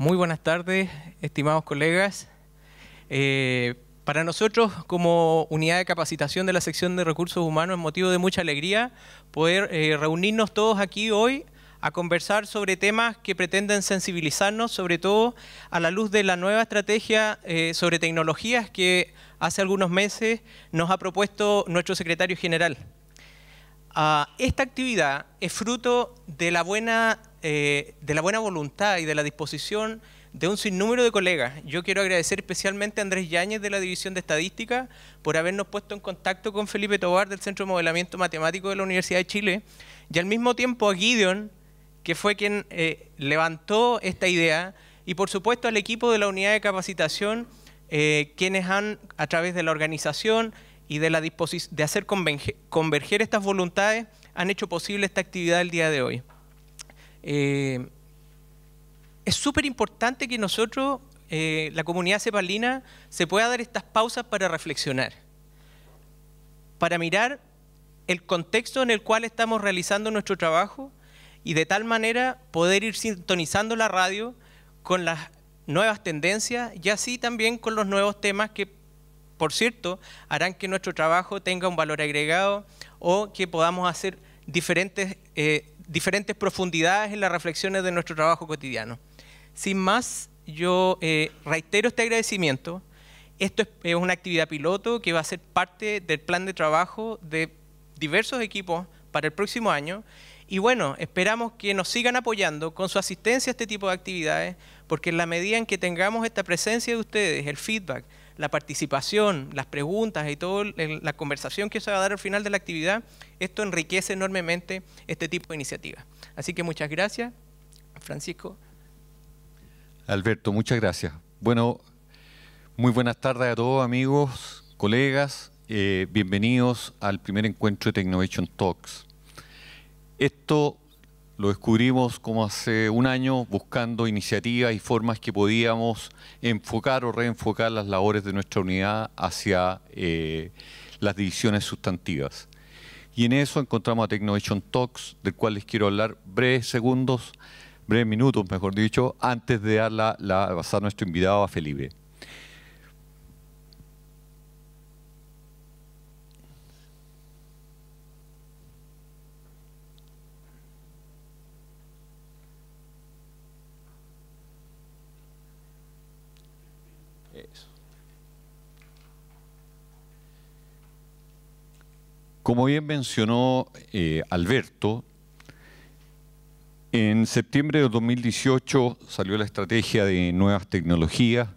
Muy buenas tardes, estimados colegas. Eh, para nosotros, como unidad de capacitación de la sección de recursos humanos, es motivo de mucha alegría poder eh, reunirnos todos aquí hoy a conversar sobre temas que pretenden sensibilizarnos, sobre todo a la luz de la nueva estrategia eh, sobre tecnologías que hace algunos meses nos ha propuesto nuestro secretario general esta actividad es fruto de la, buena, eh, de la buena voluntad y de la disposición de un sinnúmero de colegas. Yo quiero agradecer especialmente a Andrés Yáñez de la División de Estadística por habernos puesto en contacto con Felipe Tobar del Centro de Modelamiento Matemático de la Universidad de Chile y al mismo tiempo a Gideon, que fue quien eh, levantó esta idea, y por supuesto al equipo de la unidad de capacitación, eh, quienes han, a través de la organización, y de, la de hacer converger estas voluntades han hecho posible esta actividad el día de hoy. Eh, es súper importante que nosotros, eh, la comunidad cepalina, se pueda dar estas pausas para reflexionar, para mirar el contexto en el cual estamos realizando nuestro trabajo y de tal manera poder ir sintonizando la radio con las nuevas tendencias y así también con los nuevos temas que por cierto, harán que nuestro trabajo tenga un valor agregado o que podamos hacer diferentes, eh, diferentes profundidades en las reflexiones de nuestro trabajo cotidiano. Sin más, yo eh, reitero este agradecimiento. Esto es una actividad piloto que va a ser parte del plan de trabajo de diversos equipos para el próximo año. Y bueno, esperamos que nos sigan apoyando con su asistencia a este tipo de actividades, porque en la medida en que tengamos esta presencia de ustedes, el feedback, la participación, las preguntas y toda la conversación que se va a dar al final de la actividad, esto enriquece enormemente este tipo de iniciativas. Así que muchas gracias, Francisco. Alberto, muchas gracias. Bueno, muy buenas tardes a todos, amigos, colegas. Eh, bienvenidos al primer encuentro de Technovation Talks. Esto lo descubrimos como hace un año buscando iniciativas y formas que podíamos enfocar o reenfocar las labores de nuestra unidad hacia eh, las divisiones sustantivas. Y en eso encontramos a Technovation Talks, del cual les quiero hablar breves segundos, breves minutos, mejor dicho, antes de dar la, la, pasar nuestro invitado a Felipe. Como bien mencionó eh, Alberto, en septiembre de 2018 salió la estrategia de nuevas tecnologías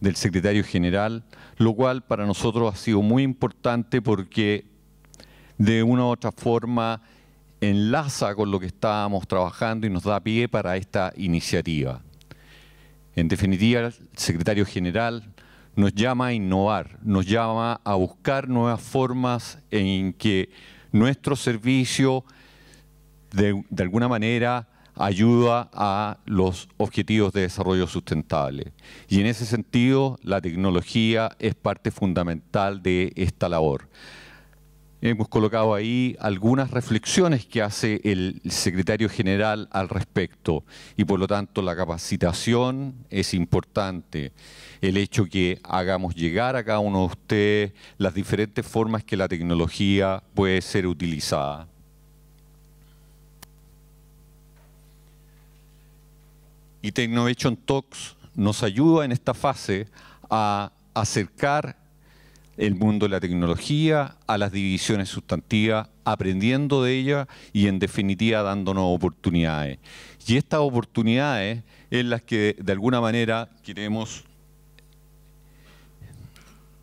del secretario general, lo cual para nosotros ha sido muy importante porque de una u otra forma enlaza con lo que estábamos trabajando y nos da pie para esta iniciativa. En definitiva, el secretario general nos llama a innovar, nos llama a buscar nuevas formas en que nuestro servicio de, alguna manera ayuda a los objetivos de desarrollo sustentable. Y en ese sentido, la tecnología es parte fundamental de esta labor. Hemos colocado ahí algunas reflexiones que hace el secretario general al respecto y por lo tanto la capacitación es importante. El hecho que hagamos llegar a cada uno de ustedes las diferentes formas que la tecnología puede ser utilizada. Y Technovation Talks nos ayuda en esta fase a acercar el mundo de la tecnología, a las divisiones sustantivas, aprendiendo de ellas y en definitiva dándonos oportunidades. Y estas oportunidades en las que de alguna manera queremos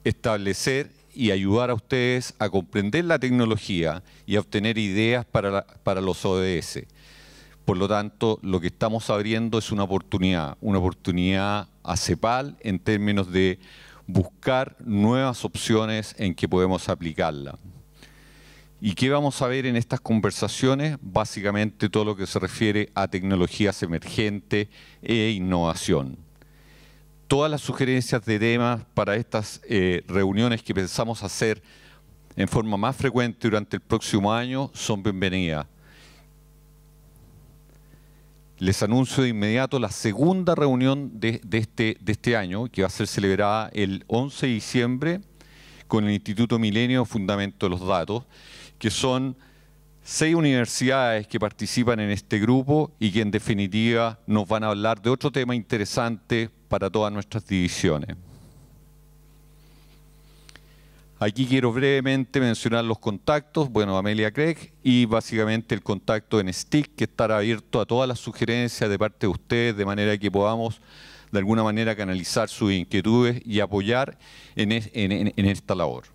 establecer y ayudar a ustedes a comprender la tecnología y a obtener ideas para, para los ODS. Por lo tanto, lo que estamos abriendo es una oportunidad, una oportunidad a CEPAL en términos de buscar nuevas opciones en que podemos aplicarla. ¿Y qué vamos a ver en estas conversaciones? Básicamente todo lo que se refiere a tecnologías emergentes e innovación. Todas las sugerencias de temas para estas eh, reuniones que pensamos hacer en forma más frecuente durante el próximo año son bienvenidas les anuncio de inmediato la segunda reunión de, este, este año, que va a ser celebrada el 11 de diciembre con el Instituto Milenio Fundamento de los Datos, que son seis universidades que participan en este grupo y que en definitiva nos van a hablar de otro tema interesante para todas nuestras divisiones. Aquí quiero brevemente mencionar los contactos. Bueno, Amelia Craig y básicamente el contacto en STIC que estará abierto a todas las sugerencias de parte de ustedes de manera que podamos de alguna manera canalizar sus inquietudes y apoyar en, esta labor.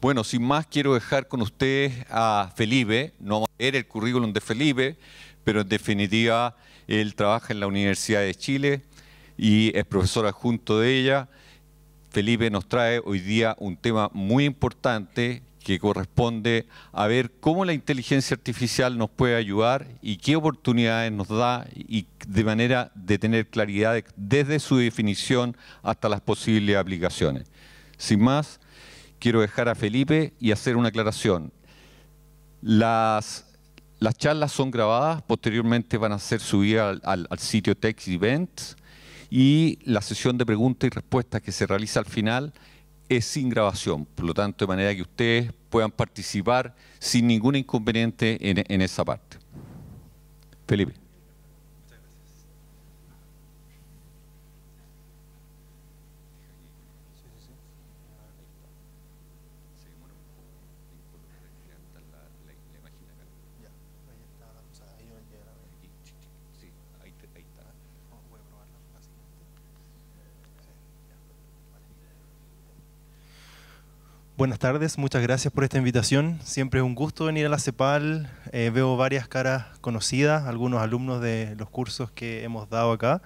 Bueno, sin más quiero dejar con ustedes a Felipe, no vamos a leer el currículum de Felipe, pero en definitiva él trabaja en la Universidad de Chile y es profesor adjunto de ella Felipe nos trae hoy día un tema muy importante que corresponde a ver cómo la inteligencia artificial nos puede ayudar y qué oportunidades nos da y de manera de tener claridad desde su definición hasta las posibles aplicaciones. Sin más, quiero dejar a Felipe y hacer una aclaración. Las, charlas son grabadas, posteriormente van a ser subidas al, sitio Tech Events y la sesión de preguntas y respuestas que se realiza al final es sin grabación, por lo tanto, de manera que ustedes puedan participar sin ningún inconveniente en, esa parte. Felipe. buenas tardes, muchas gracias por esta invitación. Siempre es un gusto venir a la CEPAL. Eh, veo varias caras conocidas, algunos alumnos de los cursos que hemos dado acá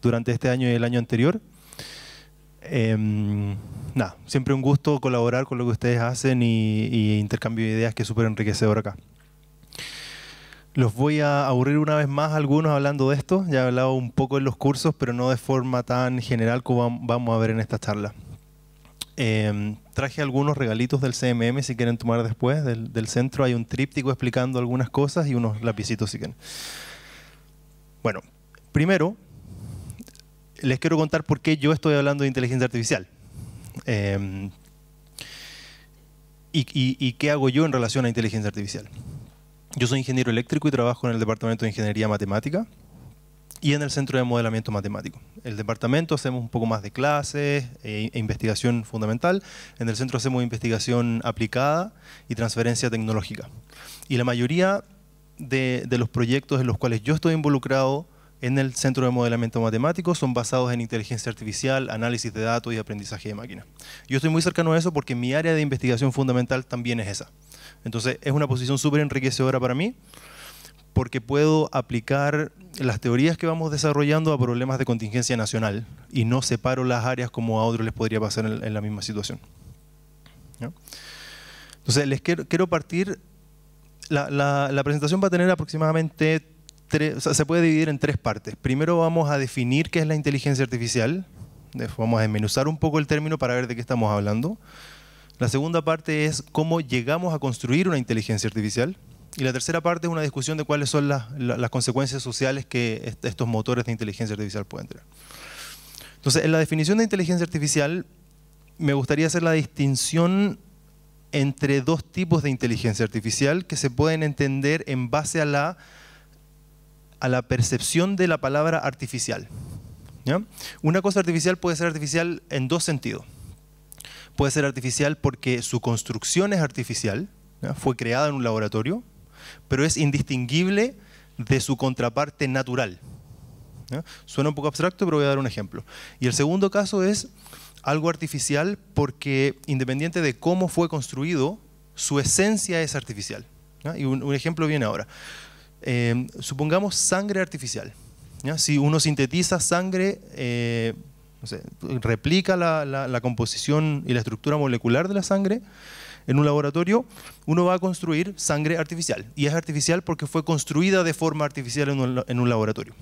durante este año y el año anterior. Em, nada, siempre un gusto colaborar con lo que ustedes hacen y, y intercambio de ideas que es súper enriquecedor acá. Los voy a aburrir una vez más algunos hablando de esto. Ya he hablado un poco en los cursos, pero no de forma tan general como vamos a ver en esta charla. Em, traje algunos regalitos del CMM si quieren tomar después. Del, centro hay un tríptico explicando algunas cosas y unos lapicitos si quieren. Bueno, primero les quiero contar por qué yo estoy hablando de inteligencia artificial. Em, y, qué hago yo en relación a inteligencia artificial? Yo soy ingeniero eléctrico y trabajo en el Departamento de Ingeniería Matemática y en el Centro de Modelamiento Matemático. El departamento hacemos un poco más de clases eh, e, investigación fundamental. En el centro hacemos investigación aplicada y transferencia tecnológica. Y la mayoría de, de los proyectos en los cuales yo estoy involucrado en el Centro de Modelamiento Matemático son basados en inteligencia artificial, análisis de datos y aprendizaje de máquinas. Yo estoy muy cercano a eso porque mi área de investigación fundamental también es esa. Entonces es una posición súper enriquecedora para mí porque puedo aplicar las teorías que vamos desarrollando a problemas de contingencia nacional y no separo las áreas como a otros les podría pasar en, la misma situación. Entonces, les quiero, partir, la, presentación va a tener aproximadamente, tres, se puede dividir en tres partes. Primero vamos a definir qué es la inteligencia artificial, vamos a desmenuzar un poco el término para ver de qué estamos hablando. La segunda parte es cómo llegamos a construir una inteligencia artificial. Y la tercera parte es una discusión de cuáles son las, consecuencias sociales que estos motores de inteligencia artificial pueden tener. Entonces, en la definición de inteligencia artificial, me gustaría hacer la distinción entre dos tipos de inteligencia artificial que se pueden entender en base a la, a la percepción de la palabra artificial. Una cosa artificial puede ser artificial en dos sentidos. Puede ser artificial porque su construcción es artificial, fue creada en un laboratorio, pero es indistinguible de su contraparte natural. Suena un poco abstracto, pero voy a dar un ejemplo. Y el segundo caso es algo artificial porque independiente de cómo fue construido, su esencia es artificial. Y un, ejemplo viene ahora. Em, supongamos sangre artificial. Si uno sintetiza sangre, eh, replica la composición y la estructura molecular de la sangre, en un laboratorio, uno va a construir sangre artificial. Y es artificial porque fue construida de forma artificial en un, laboratorio.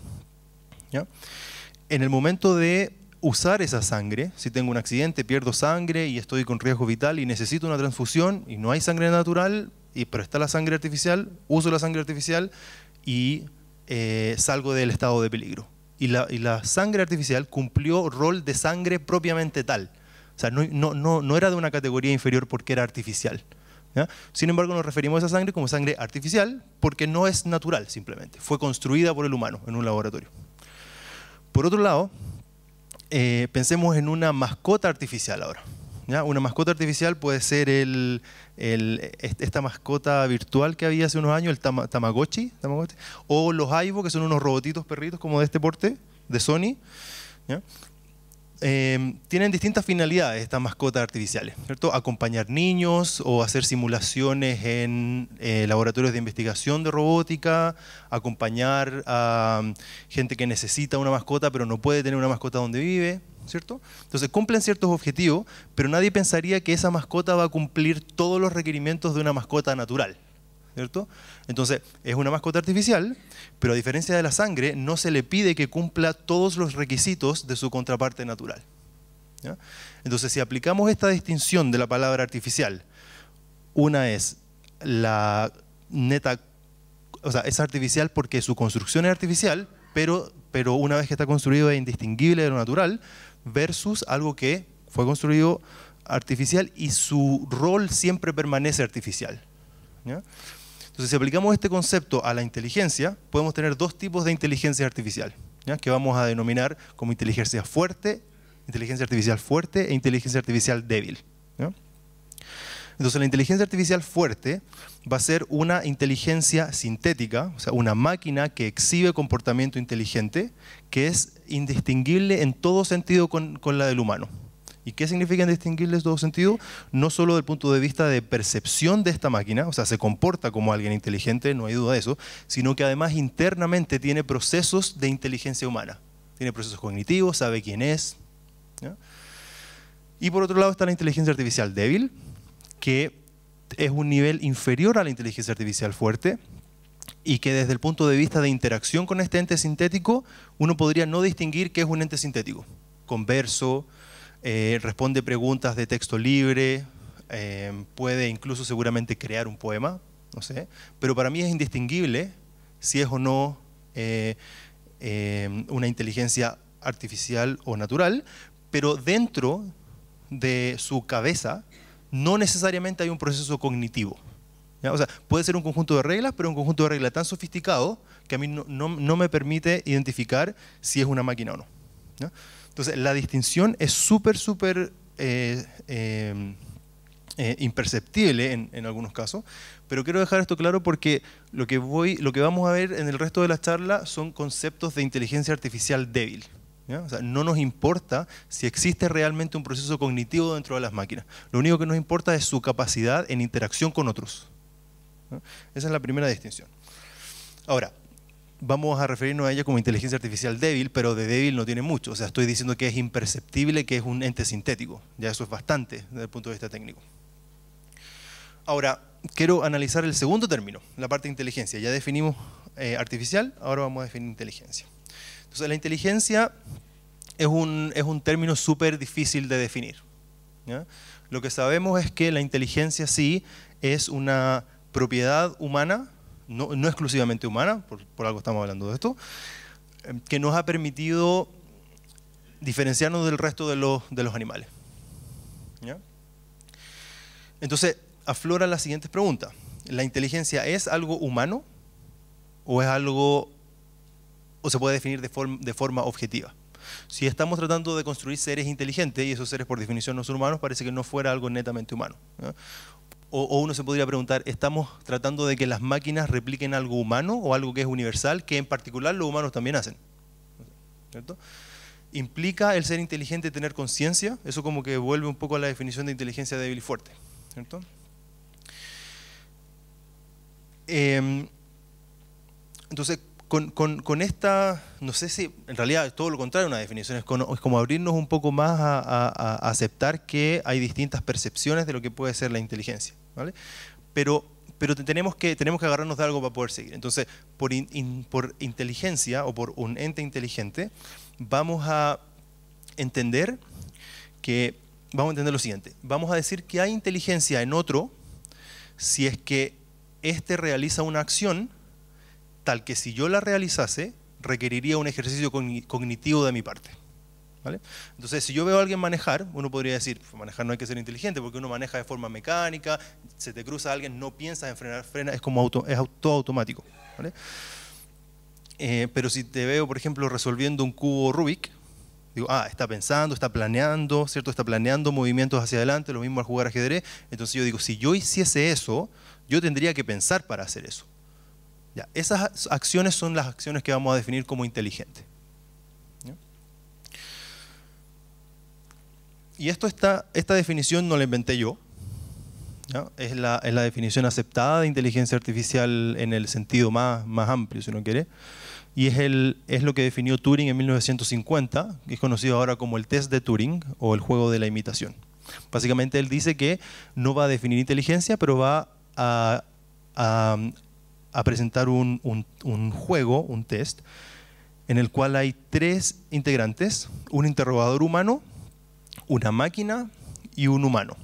En el momento de usar esa sangre, si tengo un accidente, pierdo sangre y estoy con riesgo vital y necesito una transfusión y no hay sangre natural, y, pero está la sangre artificial, uso la sangre artificial y eh, salgo del estado de peligro. y la, sangre artificial cumplió rol de sangre propiamente tal. O sea, no, era de una categoría inferior porque era artificial. Sin embargo, nos referimos a esa sangre como sangre artificial porque no es natural simplemente, fue construida por el humano en un laboratorio. Por otro lado, eh, pensemos en una mascota artificial ahora. Una mascota artificial puede ser esta mascota virtual que había hace unos años, el tamagotchi, o los Aibo, que son unos robotitos perritos como de este porte, de Sony. Em, tienen distintas finalidades estas mascotas artificiales, ¿cierto? Acompañar niños o hacer simulaciones en eh, laboratorios de investigación de robótica, acompañar a em, gente que necesita una mascota pero no puede tener una mascota donde vive, ¿cierto? Entonces cumplen ciertos objetivos, pero nadie pensaría que esa mascota va a cumplir todos los requerimientos de una mascota natural, ¿cierto? Entonces, es una mascota artificial, pero a diferencia de la sangre, no se le pide que cumpla todos los requisitos de su contraparte natural. Entonces, si aplicamos esta distinción de la palabra artificial, una es la neta, o sea, es artificial porque su construcción es artificial, pero, pero una vez que está construido es indistinguible de lo natural, versus algo que fue construido artificial y su rol siempre permanece artificial. ¿ya? Entonces, si aplicamos este concepto a la inteligencia, podemos tener dos tipos de inteligencia artificial, que vamos a denominar como inteligencia fuerte, inteligencia artificial fuerte e inteligencia artificial débil. Entonces, la inteligencia artificial fuerte va a ser una inteligencia sintética, o sea, una máquina que exhibe comportamiento inteligente, que es indistinguible en todo sentido con la del humano. ¿Y qué significa distinguirles dos sentidos? No solo desde el punto de vista de percepción de esta máquina, o sea, se comporta como alguien inteligente, no hay duda de eso, sino que además internamente tiene procesos de inteligencia humana. Tiene procesos cognitivos, sabe quién es. Y por otro lado está la inteligencia artificial débil, que es un nivel inferior a la inteligencia artificial fuerte, y que desde el punto de vista de interacción con este ente sintético, uno podría no distinguir qué es un ente sintético. Converso, eh, responde preguntas de texto libre, eh, puede incluso seguramente crear un poema, no sé, pero para mí es indistinguible si es o no eh, una inteligencia artificial o natural, pero dentro de su cabeza no necesariamente hay un proceso cognitivo. O sea, puede ser un conjunto de reglas, pero un conjunto de reglas tan sofisticado que a mí no, me permite identificar si es una máquina o no. Entonces, la distinción es súper, súper eh, em, eh, imperceptible en, algunos casos, pero quiero dejar esto claro porque lo que, voy, lo que vamos a ver en el resto de la charla son conceptos de inteligencia artificial débil. no nos importa si existe realmente un proceso cognitivo dentro de las máquinas. Lo único que nos importa es su capacidad en interacción con otros. Esa es la primera distinción. Ahora, vamos a referirnos a ella como inteligencia artificial débil, pero de débil no tiene mucho. O sea, estoy diciendo que es imperceptible, que es un ente sintético. Ya eso es bastante desde el punto de vista técnico. Ahora, quiero analizar el segundo término, la parte de inteligencia. Ya definimos eh, artificial, ahora vamos a definir inteligencia. Entonces, la inteligencia es un, es un término súper difícil de definir. Lo que sabemos es que la inteligencia sí es una propiedad humana no, exclusivamente humana, por, algo estamos hablando de esto, em, que nos ha permitido diferenciarnos del resto de los, animales. Entonces, aflora la siguientes preguntas. ¿La inteligencia es algo humano o es algo, o se puede definir de, forma objetiva? Si estamos tratando de construir seres inteligentes, y esos seres por definición no son humanos, parece que no fuera algo netamente humano. O, uno se podría preguntar, ¿estamos tratando de que las máquinas repliquen algo humano o algo que es universal, que en particular los humanos también hacen? ¿Cierto? ¿Implica el ser inteligente tener conciencia? Eso como que vuelve un poco a la definición de inteligencia débil y fuerte. ¿Cierto? Em, entonces, con, esta, no sé si, en realidad es todo lo contrario, una definición es, como abrirnos un poco más a, aceptar que hay distintas percepciones de lo que puede ser la inteligencia, ¿vale? Pero, tenemos, que, tenemos que agarrarnos de algo para poder seguir. Entonces, por, inteligencia o por un ente inteligente, vamos a entender que, vamos a entender lo siguiente, vamos a decir que hay inteligencia en otro si es que este realiza una acción tal que si yo la realizase, requeriría un ejercicio cognitivo de mi parte. ¿Vale? Entonces, si yo veo a alguien manejar, uno podría decir, pues, manejar no hay que ser inteligente, porque uno maneja de forma mecánica, se te cruza alguien, no piensas en frenar, frena, es como auto, es todo automático. Eh, pero si te veo, por ejemplo, resolviendo un cubo Rubik, digo, ah, está pensando, está planeando, ¿cierto? Está planeando movimientos hacia adelante, lo mismo al jugar ajedrez. Entonces yo digo, si yo hiciese eso, yo tendría que pensar para hacer eso esas acciones son las acciones que vamos a definir como inteligente. Y esto está, esta definición no la inventé yo. Es, la, definición aceptada de inteligencia artificial en el sentido más, más amplio, si uno quiere. Y es, el, es lo que definió Turing en 1950, que es conocido ahora como el test de Turing o el juego de la imitación. Básicamente él dice que no va a definir inteligencia, pero va a a presentar un, juego, un test, en el cual hay tres integrantes, un interrogador humano, una máquina y un humano.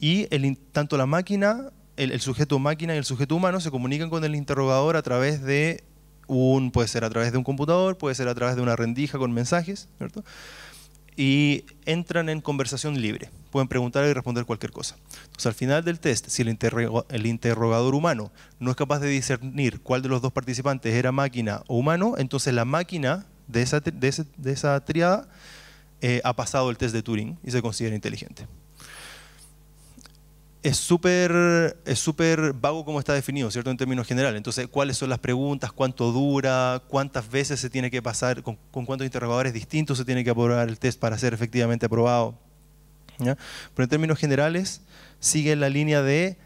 Y el, tanto la máquina, el, sujeto máquina y el sujeto humano se comunican con el interrogador a través de un, puede ser a través de un computador, puede ser a través de una rendija con mensajes, ¿cierto? Y entran en conversación libre pueden preguntar y responder cualquier cosa. Entonces, al final del test, si el, interrogador humano no es capaz de discernir cuál de los dos participantes era máquina o humano, entonces la máquina de esa, triada eh, ha pasado el test de Turing y se considera inteligente. Es súper es vago como está definido, ¿cierto? En términos generales. Entonces, ¿cuáles son las preguntas? ¿Cuánto dura? ¿Cuántas veces se tiene que pasar? ¿Con, con cuántos interrogadores distintos se tiene que aprobar el test para ser efectivamente aprobado? Pero en términos generales, sigue la línea de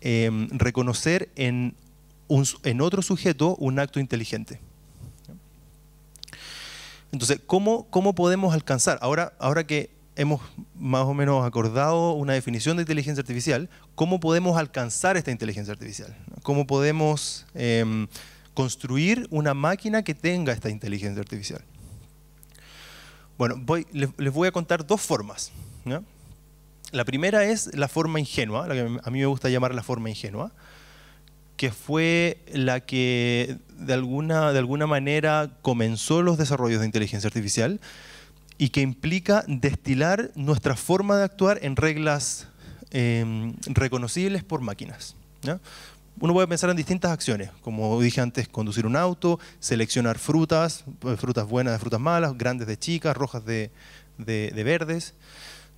em, reconocer en, otro sujeto un acto inteligente. Entonces, ¿cómo, podemos alcanzar? Ahora, ahora que hemos más o menos acordado una definición de inteligencia artificial, ¿cómo podemos alcanzar esta inteligencia artificial? ¿Cómo podemos em, construir una máquina que tenga esta inteligencia artificial? Bueno, voy, les, voy a contar dos formas. La primera es la forma ingenua, la que a mí me gusta llamar la forma ingenua, que fue la que de alguna, de alguna manera comenzó los desarrollos de inteligencia artificial y que implica destilar nuestra forma de actuar en reglas em, reconocibles por máquinas uno puede pensar en distintas acciones, como dije antes, conducir un auto, seleccionar frutas, pues, frutas buenas de frutas malas, grandes de chicas, rojas de, verdes.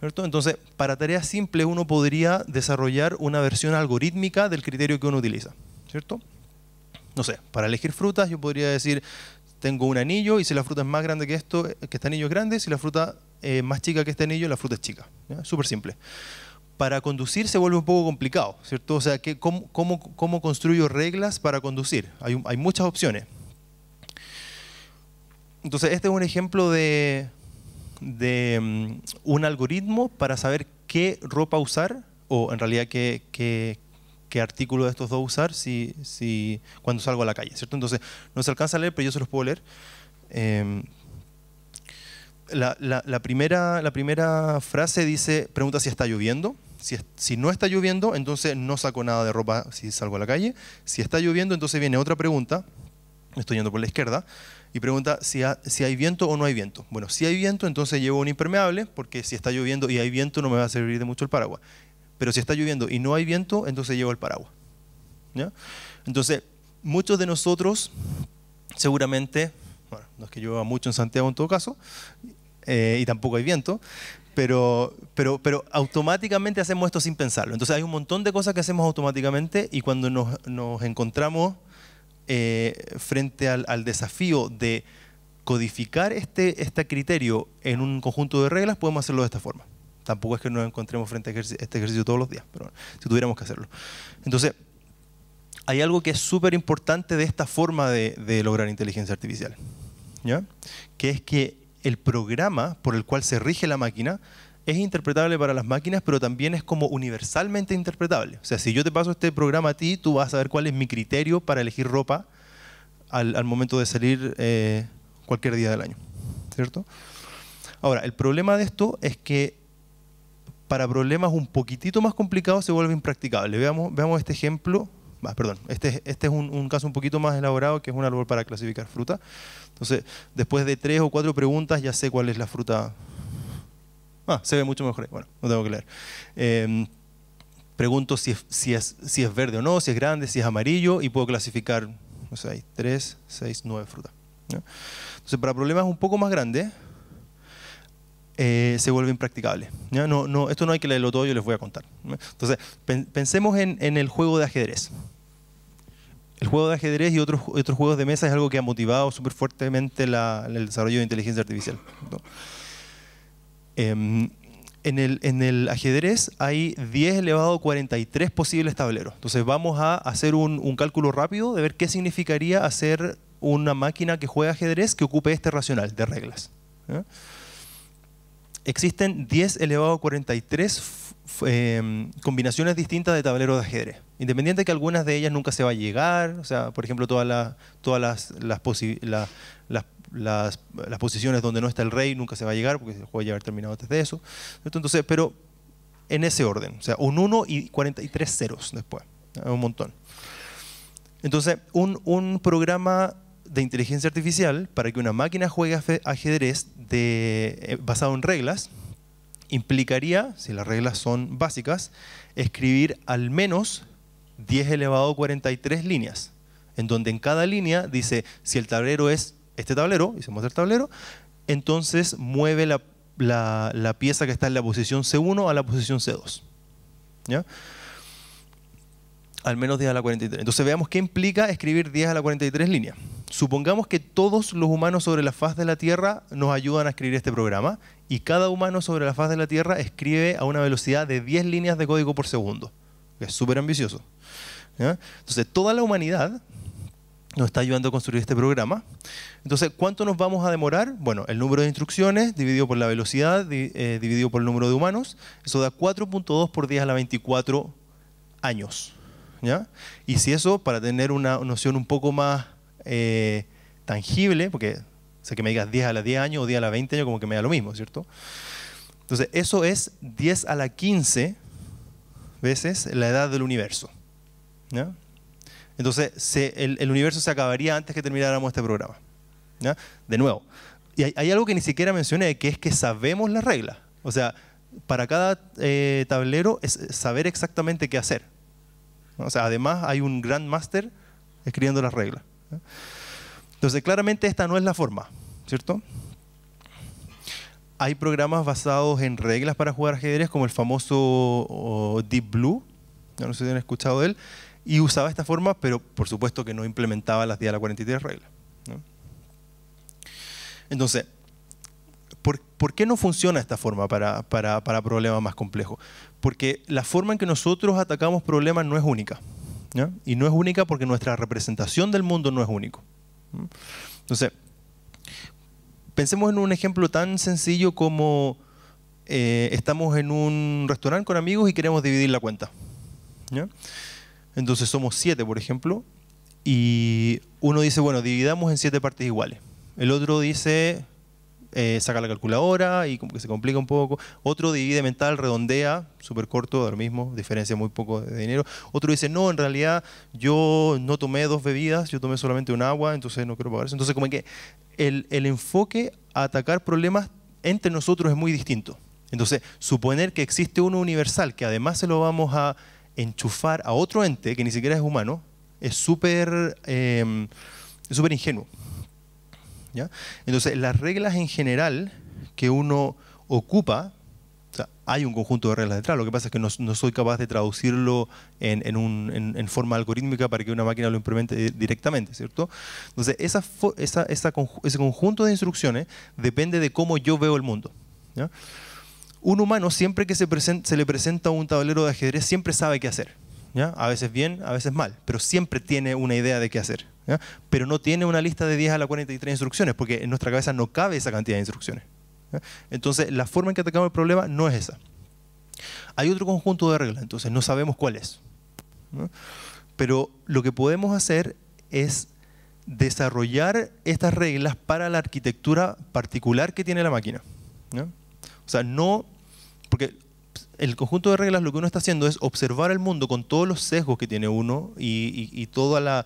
¿cierto? Entonces, para tareas simples uno podría desarrollar una versión algorítmica del criterio que uno utiliza. ¿cierto? No sé, para elegir frutas yo podría decir, tengo un anillo y si la fruta es más grande que esto, que este anillo es grande, si la fruta es eh, más chica que este anillo, la fruta es chica. Súper simple para conducir se vuelve un poco complicado, ¿cierto? O sea, cómo, cómo, construyo reglas para conducir? Hay, muchas opciones. Entonces, este es un ejemplo de, mm, un algoritmo para saber qué ropa usar, o en realidad qué, artículo de estos dos usar si, si, cuando salgo a la calle, ¿cierto? Entonces, no se alcanza a leer, pero yo se los puedo leer. Em, la, primera, la primera frase dice, pregunta si está lloviendo. Si, no está lloviendo, entonces no saco nada de ropa si salgo a la calle. Si está lloviendo, entonces viene otra pregunta, estoy yendo por la izquierda, y pregunta si, hay viento o no hay viento. Bueno, si hay viento, entonces llevo un impermeable, porque si está lloviendo y hay viento no me va a servir de mucho el paraguas. Pero si está lloviendo y no hay viento, entonces llevo el paraguas. Entonces, muchos de nosotros seguramente, bueno, no es que llueva mucho en Santiago en todo caso, eh, y tampoco hay viento, pero, pero, pero automáticamente hacemos esto sin pensarlo. Entonces hay un montón de cosas que hacemos automáticamente y cuando nos, encontramos eh, frente al, desafío de codificar este, este criterio en un conjunto de reglas, podemos hacerlo de esta forma. Tampoco es que nos encontremos frente a este ejercicio todos los días, pero si tuviéramos que hacerlo. Entonces, hay algo que es súper importante de esta forma de, lograr inteligencia artificial, ¿ya? que es que el programa por el cual se rige la máquina es interpretable para las máquinas, pero también es como universalmente interpretable. O sea, si yo te paso este programa a ti, tú vas a saber cuál es mi criterio para elegir ropa al, momento de salir eh, cualquier día del año. ¿Cierto? Ahora, el problema de esto es que para problemas un poquitito más complicados se vuelve impracticable. Veamos, veamos este ejemplo. Ah, perdón, este, este, es un, un, caso un poquito más elaborado, que es un árbol para clasificar fruta. Entonces, después de tres o cuatro preguntas ya sé cuál es la fruta. Ah, se ve mucho mejor. Bueno, no tengo que leer. Em, pregunto si es, verde o no, si es grande, si es amarillo y puedo clasificar, no sé, hay tres, seis, nueve frutas. Entonces, para problemas un poco más grandes, eh, se vuelve impracticable. ¿no? No, esto no hay que leerlo todo, yo les voy a contar. Entonces, pensemos en el juego de ajedrez el juego de ajedrez y otros, otros juegos de mesa es algo que ha motivado súper fuertemente el desarrollo de inteligencia artificial. Em, en, el, en el, ajedrez hay 10 elevado a 43 posibles tableros. Entonces vamos a hacer un, cálculo rápido de ver qué significaría hacer una máquina que juegue ajedrez que ocupe este racional de reglas existen 10 elevado a 43 em, combinaciones distintas de tablero de ajedrez. Independiente de que algunas de ellas nunca se va a llegar, o sea, por ejemplo, todas, las, posiciones donde no está el rey nunca se va a llegar, porque el juego ya haber terminado antes de eso. Entonces, pero en ese orden, o sea, un 1 y 43 ceros después, un montón. Entonces, un programa de inteligencia artificial para que una máquina juegue ajedrez de, eh, basado en reglas implicaría, si las reglas son básicas, escribir al menos 10 elevado a 43 líneas, en donde en cada línea dice, si el tablero es este tablero, el tablero, entonces mueve la, pieza que está en la posición C1 a la posición C2. Al menos 10 a la 43. Entonces veamos qué implica escribir 10 a la 43 líneas supongamos que todos los humanos sobre la faz de la Tierra nos ayudan a escribir este programa y cada humano sobre la faz de la Tierra escribe a una velocidad de 10 líneas de código por segundo, es súper ambicioso. Entonces, toda la humanidad nos está ayudando a construir este programa. Entonces, ¿cuánto nos vamos a demorar? Bueno, el número de instrucciones dividido por la velocidad, eh, dividido por el número de humanos, eso da 4.2 por 10 a la 24 años. Y si eso, para tener una noción un poco más eh, tangible, porque sé que me digas 10 a la 10 años o 10 a la 20 años, como que me da lo mismo, ¿cierto? Entonces, eso es 10 a la 15 veces la edad del universo. Entonces, el, universo se acabaría antes que termináramos este programa. De nuevo, y hay, algo que ni siquiera mencioné, que es que sabemos las reglas. O sea, para cada eh, tablero es saber exactamente qué hacer. O sea, además hay un grandmaster escribiendo las reglas. Entonces, claramente esta no es la forma, ¿cierto? Hay programas basados en reglas para jugar ajedrez, como el famoso Deep Blue, no sé si han escuchado de él, y usaba esta forma, pero por supuesto que no implementaba las a la 43 reglas. Entonces, ¿por, qué no funciona esta forma para problemas más complejos? Porque la forma en que nosotros atacamos problemas no es única. Y no es única porque nuestra representación del mundo no es único. Entonces, pensemos en un ejemplo tan sencillo como eh, estamos en un restaurante con amigos y queremos dividir la cuenta. Entonces somos siete, por ejemplo, y uno dice, bueno, dividamos en siete partes iguales. El otro dice, eh, saca la calculadora y como que se complica un poco. Otro divide mental, redondea, súper corto, ahora mismo, diferencia muy poco de dinero. Otro dice, no, en realidad yo no tomé dos bebidas, yo tomé solamente un agua, entonces no quiero pagar eso. Entonces como que el, el enfoque a atacar problemas entre nosotros es muy distinto. Entonces, suponer que existe uno universal, que además se lo vamos a enchufar a otro ente que ni siquiera es humano, es súper eh, ingenuo. Entonces, las reglas en general que uno ocupa, hay un conjunto de reglas detrás, lo que pasa es que no, soy capaz de traducirlo en, forma algorítmica para que una máquina lo implemente directamente, ¿cierto? Entonces, ese conjunto de instrucciones depende de cómo yo veo el mundo. Un humano, siempre que se le presenta un tablero de ajedrez, siempre sabe qué hacer a veces bien, a veces mal, pero siempre tiene una idea de qué hacer. Pero no tiene una lista de 10 a la 43 instrucciones, porque en nuestra cabeza no cabe esa cantidad de instrucciones. Entonces, la forma en que atacamos el problema no es esa. Hay otro conjunto de reglas, entonces no sabemos cuál es. Pero lo que podemos hacer es desarrollar estas reglas para la arquitectura particular que tiene la máquina. O sea, no, porque el conjunto de reglas lo que uno está haciendo es observar el mundo con todos los sesgos que tiene uno y, toda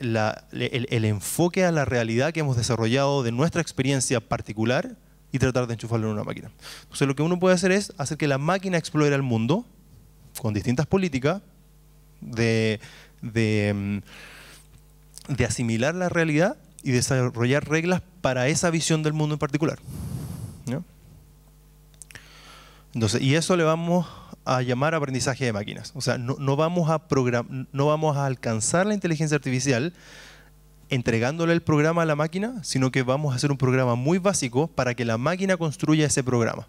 el, enfoque a la realidad que hemos desarrollado de nuestra experiencia particular y tratar de enchufarlo en una máquina. Entonces lo que uno puede hacer es hacer que la máquina explore el mundo con distintas políticas de mm, asimilar la realidad y desarrollar reglas para esa visión del mundo en particular y eso le vamos a llamar aprendizaje de máquinas. O sea, no, vamos a no vamos a alcanzar la inteligencia artificial entregándole el programa a la máquina, sino que vamos a hacer un programa muy básico para que la máquina construya ese programa.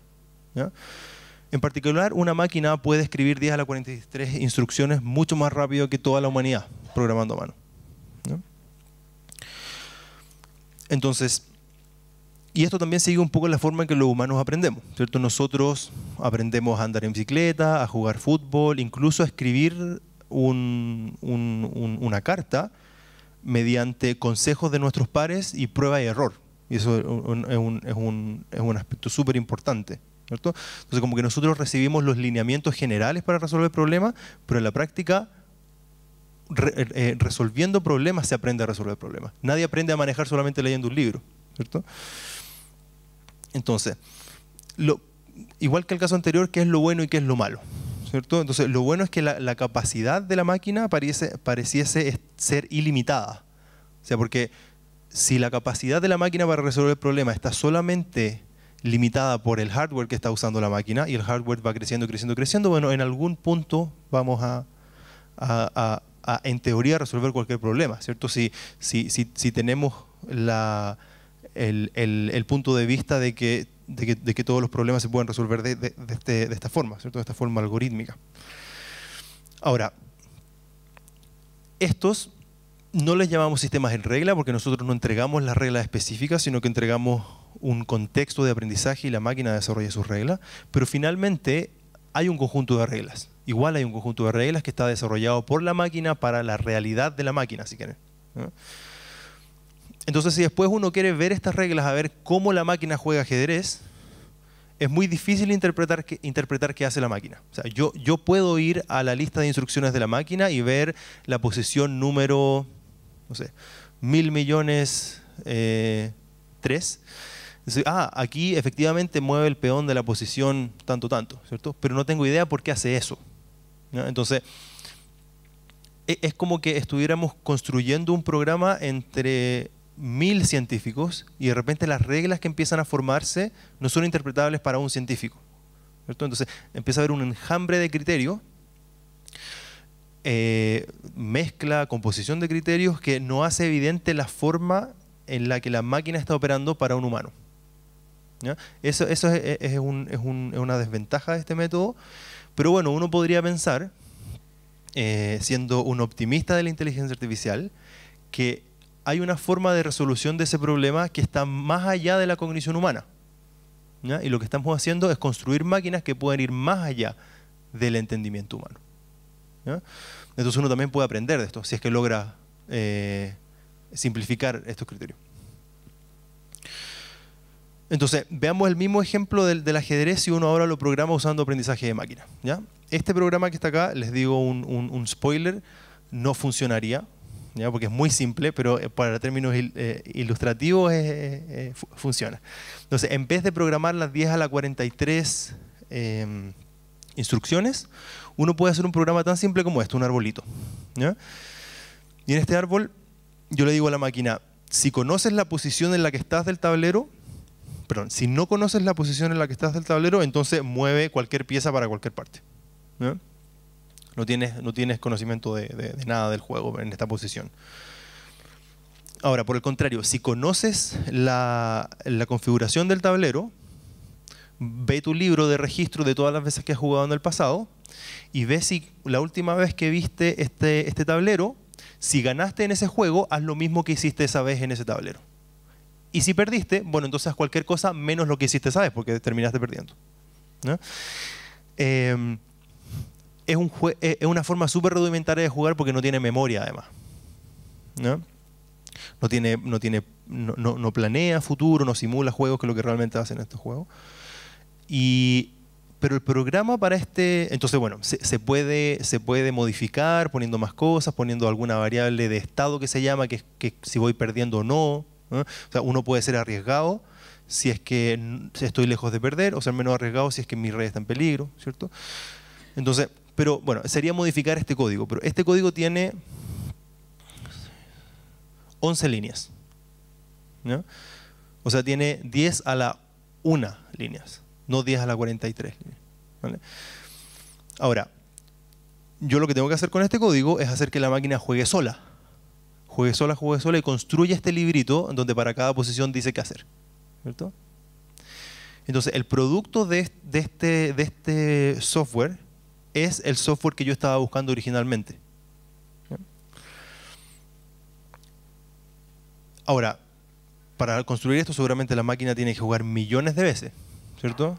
En particular, una máquina puede escribir 10 a la 43 instrucciones mucho más rápido que toda la humanidad programando a mano. Entonces, y esto también sigue un poco la forma en que los humanos aprendemos, ¿cierto? Nosotros aprendemos a andar en bicicleta, a jugar fútbol, incluso a escribir una carta mediante consejos de nuestros pares y prueba y error. Y eso es un, aspecto súper importante. ¿cierto? Entonces, como que nosotros recibimos los lineamientos generales para resolver problemas, pero en la práctica, eh, resolviendo problemas, se aprende a resolver problemas. Nadie aprende a manejar solamente leyendo un libro. ¿cierto? Entonces, igual que el caso anterior, ¿qué es lo bueno y qué es lo malo? Entonces, lo bueno es que la, capacidad de la máquina parece, pareciese ser ilimitada. O sea, porque si la capacidad de la máquina para resolver el problema está solamente limitada por el hardware que está usando la máquina y el hardware va creciendo, creciendo, creciendo, bueno, en algún punto vamos a, a, en teoría, resolver cualquier problema, ¿cierto? si tenemos la el, punto de vista de que, de que, todos los problemas se pueden resolver este, de, esta forma, ¿cierto? de esta forma algorítmica. Ahora, estos no les llamamos sistemas en regla porque nosotros no entregamos las reglas específicas, sino que entregamos un contexto de aprendizaje y la máquina desarrolla sus reglas, pero finalmente hay un conjunto de reglas. Igual hay un conjunto de reglas que está desarrollado por la máquina para la realidad de la máquina, si quieren. Entonces, si después uno quiere ver estas reglas, a ver cómo la máquina juega ajedrez, es muy difícil interpretar, interpretar qué hace la máquina. O sea, yo, yo puedo ir a la lista de instrucciones de la máquina y ver la posición número, no sé, mil millones eh, tres. ah, aquí efectivamente mueve el peón de la posición tanto, tanto, ¿cierto? Pero no tengo idea por qué hace eso. Entonces, e, es como que estuviéramos construyendo un programa entre mil científicos y de repente las reglas que empiezan a formarse no son interpretables para un científico. Entonces empieza a haber un enjambre de criterios, eh, mezcla, composición de criterios que no hace evidente la forma en la que la máquina está operando para un humano. Eso, es, una desventaja de este método, pero bueno, uno podría pensar, eh, siendo un optimista de la inteligencia artificial, que hay una forma de resolución de ese problema que está más allá de la cognición humana. Y lo que estamos haciendo es construir máquinas que pueden ir más allá del entendimiento humano. Entonces uno también puede aprender de esto, si es que logra eh, simplificar estos criterios. Entonces, veamos el mismo ejemplo del, ajedrez si uno ahora lo programa usando aprendizaje de máquina. Este programa que está acá, les digo un, un spoiler, no funcionaría porque es muy simple, pero eh, para términos eh, ilustrativos funciona. Entonces, en vez de programar las 10 a la 43 em, instrucciones, uno puede hacer un programa tan simple como esto un arbolito. Y en este árbol, yo le digo a la máquina, si conoces la posición en la que estás del tablero, perdón, si no conoces la posición en la que estás del tablero, entonces mueve cualquier pieza para cualquier parte. ¿ya? no tienes, no tienes conocimiento de, nada del juego en esta posición. Ahora, por el contrario, si conoces la, configuración del tablero, ve tu libro de registro de todas las veces que has jugado en el pasado y ve si la última vez que viste este, este tablero, si ganaste en ese juego, haz lo mismo que hiciste esa vez en ese tablero. Y si perdiste, bueno, entonces haz cualquier cosa menos lo que hiciste sabes, porque terminaste perdiendo. Eh, eh, es, una forma súper rudimentaria de jugar porque no tiene memoria además. ¿No? No tiene, no tiene, no, planea futuro, no simula juegos, que es lo que realmente hacen estos juegos. Y, pero el programa para este, entonces bueno, se, puede, se puede modificar poniendo más cosas, poniendo alguna variable de estado que se llama, que, que si voy perdiendo o no. ¿no? O sea, uno puede ser arriesgado si es que estoy lejos de perder, o ser menos arriesgado si es que mi red está en peligro, ¿cierto? Entonces, pero bueno, sería modificar este código, pero este código tiene 11 líneas. O sea, tiene 10 a la 1 líneas, no 10 a la 43 Ahora, yo lo que tengo que hacer con este código es hacer que la máquina juegue sola. Juegue sola, juegue sola y construya este librito donde para cada posición dice qué hacer. ¿Cierto? Entonces, el producto este, de este software es el software que yo estaba buscando originalmente. Ahora, para construir esto seguramente la máquina tiene que jugar millones de veces, ¿cierto?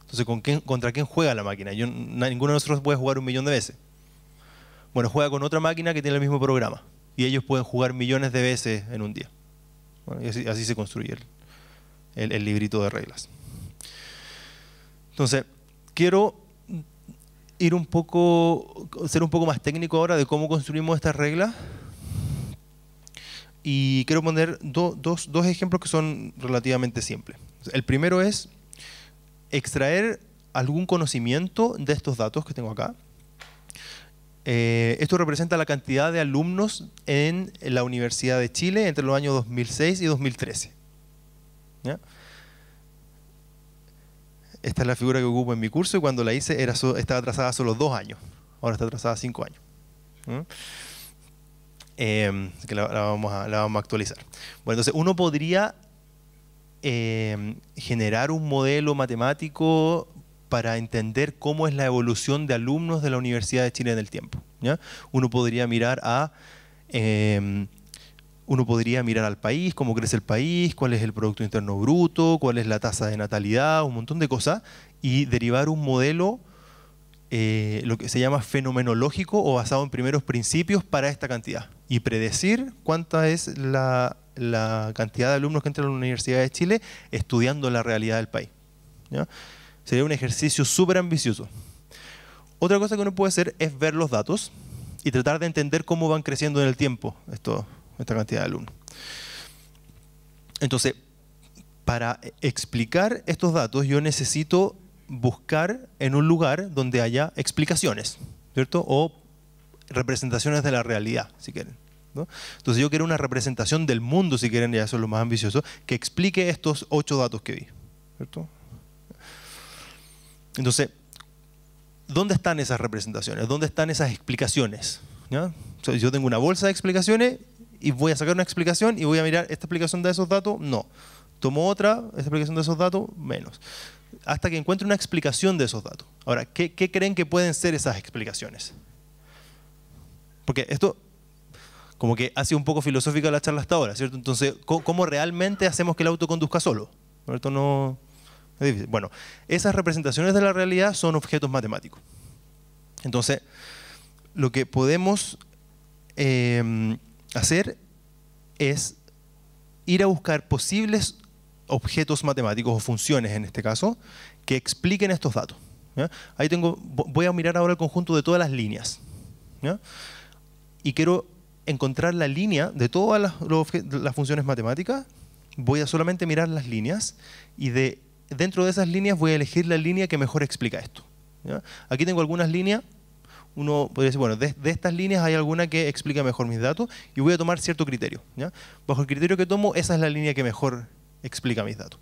Entonces, ¿con quién, ¿contra quién juega la máquina? ninguno de nosotros puede jugar un millón de veces. Bueno, juega con otra máquina que tiene el mismo programa y ellos pueden jugar millones de veces en un día. así, se construye el librito de reglas. Entonces, quiero ir un poco, ser un poco más técnico ahora de cómo construimos estas reglas. Y quiero poner dos, ejemplos que son relativamente simples. El primero es extraer algún conocimiento de estos datos que tengo acá. Eh, esto representa la cantidad de alumnos en la Universidad de Chile entre los años 2006 y 2013. ¿Ya? Esta es la figura que ocupo en mi curso y cuando la hice era estaba trazada solo dos años. Ahora está trazada cinco años. ¿Mm? Em, la, vamos a, vamos a, actualizar. Bueno, entonces uno podría em, generar un modelo matemático para entender cómo es la evolución de alumnos de la Universidad de Chile en el tiempo. Uno podría mirar a em, uno podría mirar al país, cómo crece el país, cuál es el Producto Interno Bruto, cuál es la tasa de natalidad, un montón de cosas, y derivar un modelo, eh, lo que se llama fenomenológico o basado en primeros principios para esta cantidad, y predecir cuánta es la, cantidad de alumnos que entran a la Universidad de Chile estudiando la realidad del país. Sería un ejercicio súper ambicioso. Otra cosa que uno puede hacer es ver los datos y tratar de entender cómo van creciendo en el tiempo estos esta cantidad de alumnos. Entonces, para explicar estos datos, yo necesito buscar en un lugar donde haya explicaciones, ¿cierto? O representaciones de la realidad, si quieren. Entonces yo quiero una representación del mundo, si quieren, ya eso es lo más ambicioso, que explique estos ocho datos que vi. ¿cierto? Entonces, ¿dónde están esas representaciones? ¿Dónde están esas explicaciones? yo tengo una bolsa de explicaciones y voy a sacar una explicación y voy a mirar esta explicación de esos datos, no. Tomo otra, esta explicación de esos datos, menos. Hasta que encuentre una explicación de esos datos. Ahora, ¿qué, creen que pueden ser esas explicaciones? Porque esto como que ha sido un poco filosófica la charla hasta ahora, ¿cierto? Entonces, ¿cómo, realmente hacemos que el auto conduzca solo? Esto No Bueno, esas representaciones de la realidad son objetos matemáticos. Entonces, lo que podemos eh, hacer es ir a buscar posibles objetos matemáticos o funciones en este caso que expliquen estos datos. Ahí tengo, voy a mirar ahora el conjunto de todas las líneas y quiero encontrar la línea de todas las, funciones matemáticas. Voy a solamente mirar las líneas y de dentro de esas líneas voy a elegir la línea que mejor explica esto. Aquí tengo algunas líneas uno podría decir, bueno, de, estas líneas hay alguna que explica mejor mis datos y voy a tomar cierto criterio. Bajo el criterio que tomo, esa es la línea que mejor explica mis datos.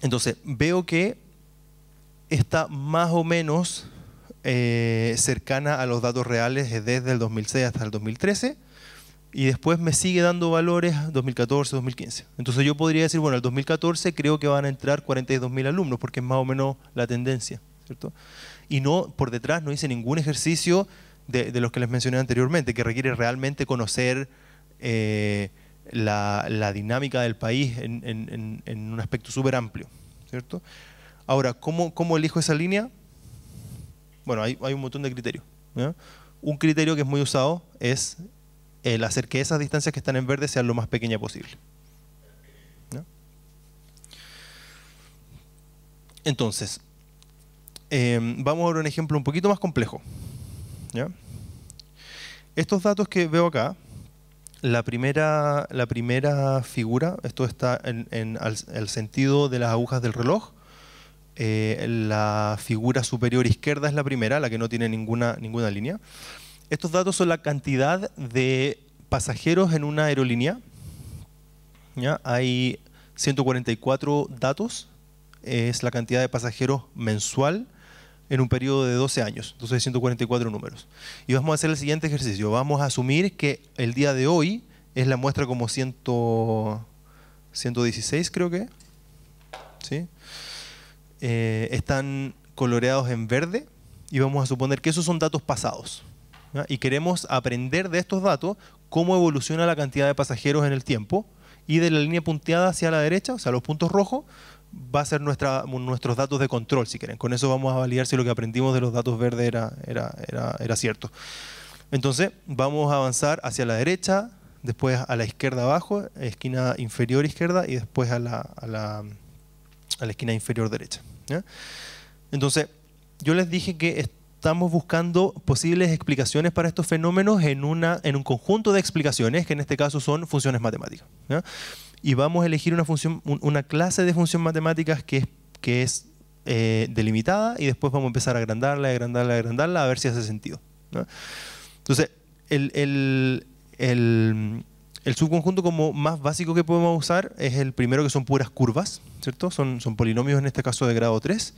Entonces, veo que está más o menos eh, cercana a los datos reales desde el 2006 hasta el 2013 y después me sigue dando valores 2014, 2015. Entonces yo podría decir, bueno, el 2014 creo que van a entrar 42.000 alumnos porque es más o menos la tendencia, ¿cierto? y no por detrás no hice ningún ejercicio de, los que les mencioné anteriormente, que requiere realmente conocer eh, la, dinámica del país en, un aspecto súper amplio. ¿cierto? Ahora, ¿cómo, elijo esa línea? Bueno, hay, un montón de criterios. Un criterio que es muy usado es el hacer que esas distancias que están en verde sean lo más pequeñas posible. Entonces, Em, vamos a ver un ejemplo un poquito más complejo. Estos datos que veo acá, la primera, figura, esto está en, el sentido de las agujas del reloj, eh, la figura superior izquierda es la primera, la que no tiene ninguna, línea. Estos datos son la cantidad de pasajeros en una aerolínea. Hay 144 datos, es la cantidad de pasajeros mensual en un periodo de 12 años, entonces 144 números. Y vamos a hacer el siguiente ejercicio, vamos a asumir que el día de hoy es la muestra como 116 creo que, eh, están coloreados en verde y vamos a suponer que esos son datos pasados. Y queremos aprender de estos datos cómo evoluciona la cantidad de pasajeros en el tiempo y de la línea punteada hacia la derecha, o sea, los puntos rojos, va a ser nuestra, nuestros datos de control, si quieren. Con eso vamos a validar si lo que aprendimos de los datos verdes era, era, cierto. Entonces, vamos a avanzar hacia la derecha, después a la izquierda abajo, esquina inferior izquierda y después a la, a la, esquina inferior derecha. Entonces, yo les dije que estamos buscando posibles explicaciones para estos fenómenos en, una, en un conjunto de explicaciones, que en este caso son funciones matemáticas y vamos a elegir una, clase de función matemáticas que es, que es eh, delimitada y después vamos a empezar a agrandarla, agrandarla, agrandarla, a ver si hace sentido. Entonces, el, subconjunto como más básico que podemos usar es el primero que son puras curvas, ¿cierto? Son, son polinomios en este caso de grado 3.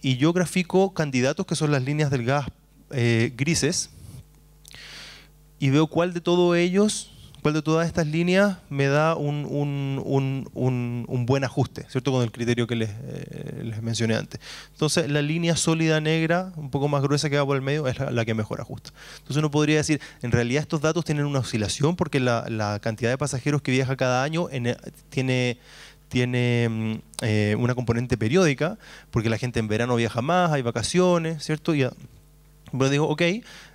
Y yo grafico candidatos que son las líneas del gas eh, grises y veo cuál de todos ellos de todas estas líneas me da un, buen ajuste, ¿cierto? Con el criterio que eh, les, mencioné antes. Entonces, la línea sólida negra, un poco más gruesa que va por el medio, es la, que mejor ajusta. Entonces, uno podría decir, en realidad estos datos tienen una oscilación porque la, cantidad de pasajeros que viaja cada año eh, tiene tiene mm, eh, una componente periódica, porque la gente en verano viaja más, hay vacaciones, ¿cierto? Pero digo, ok,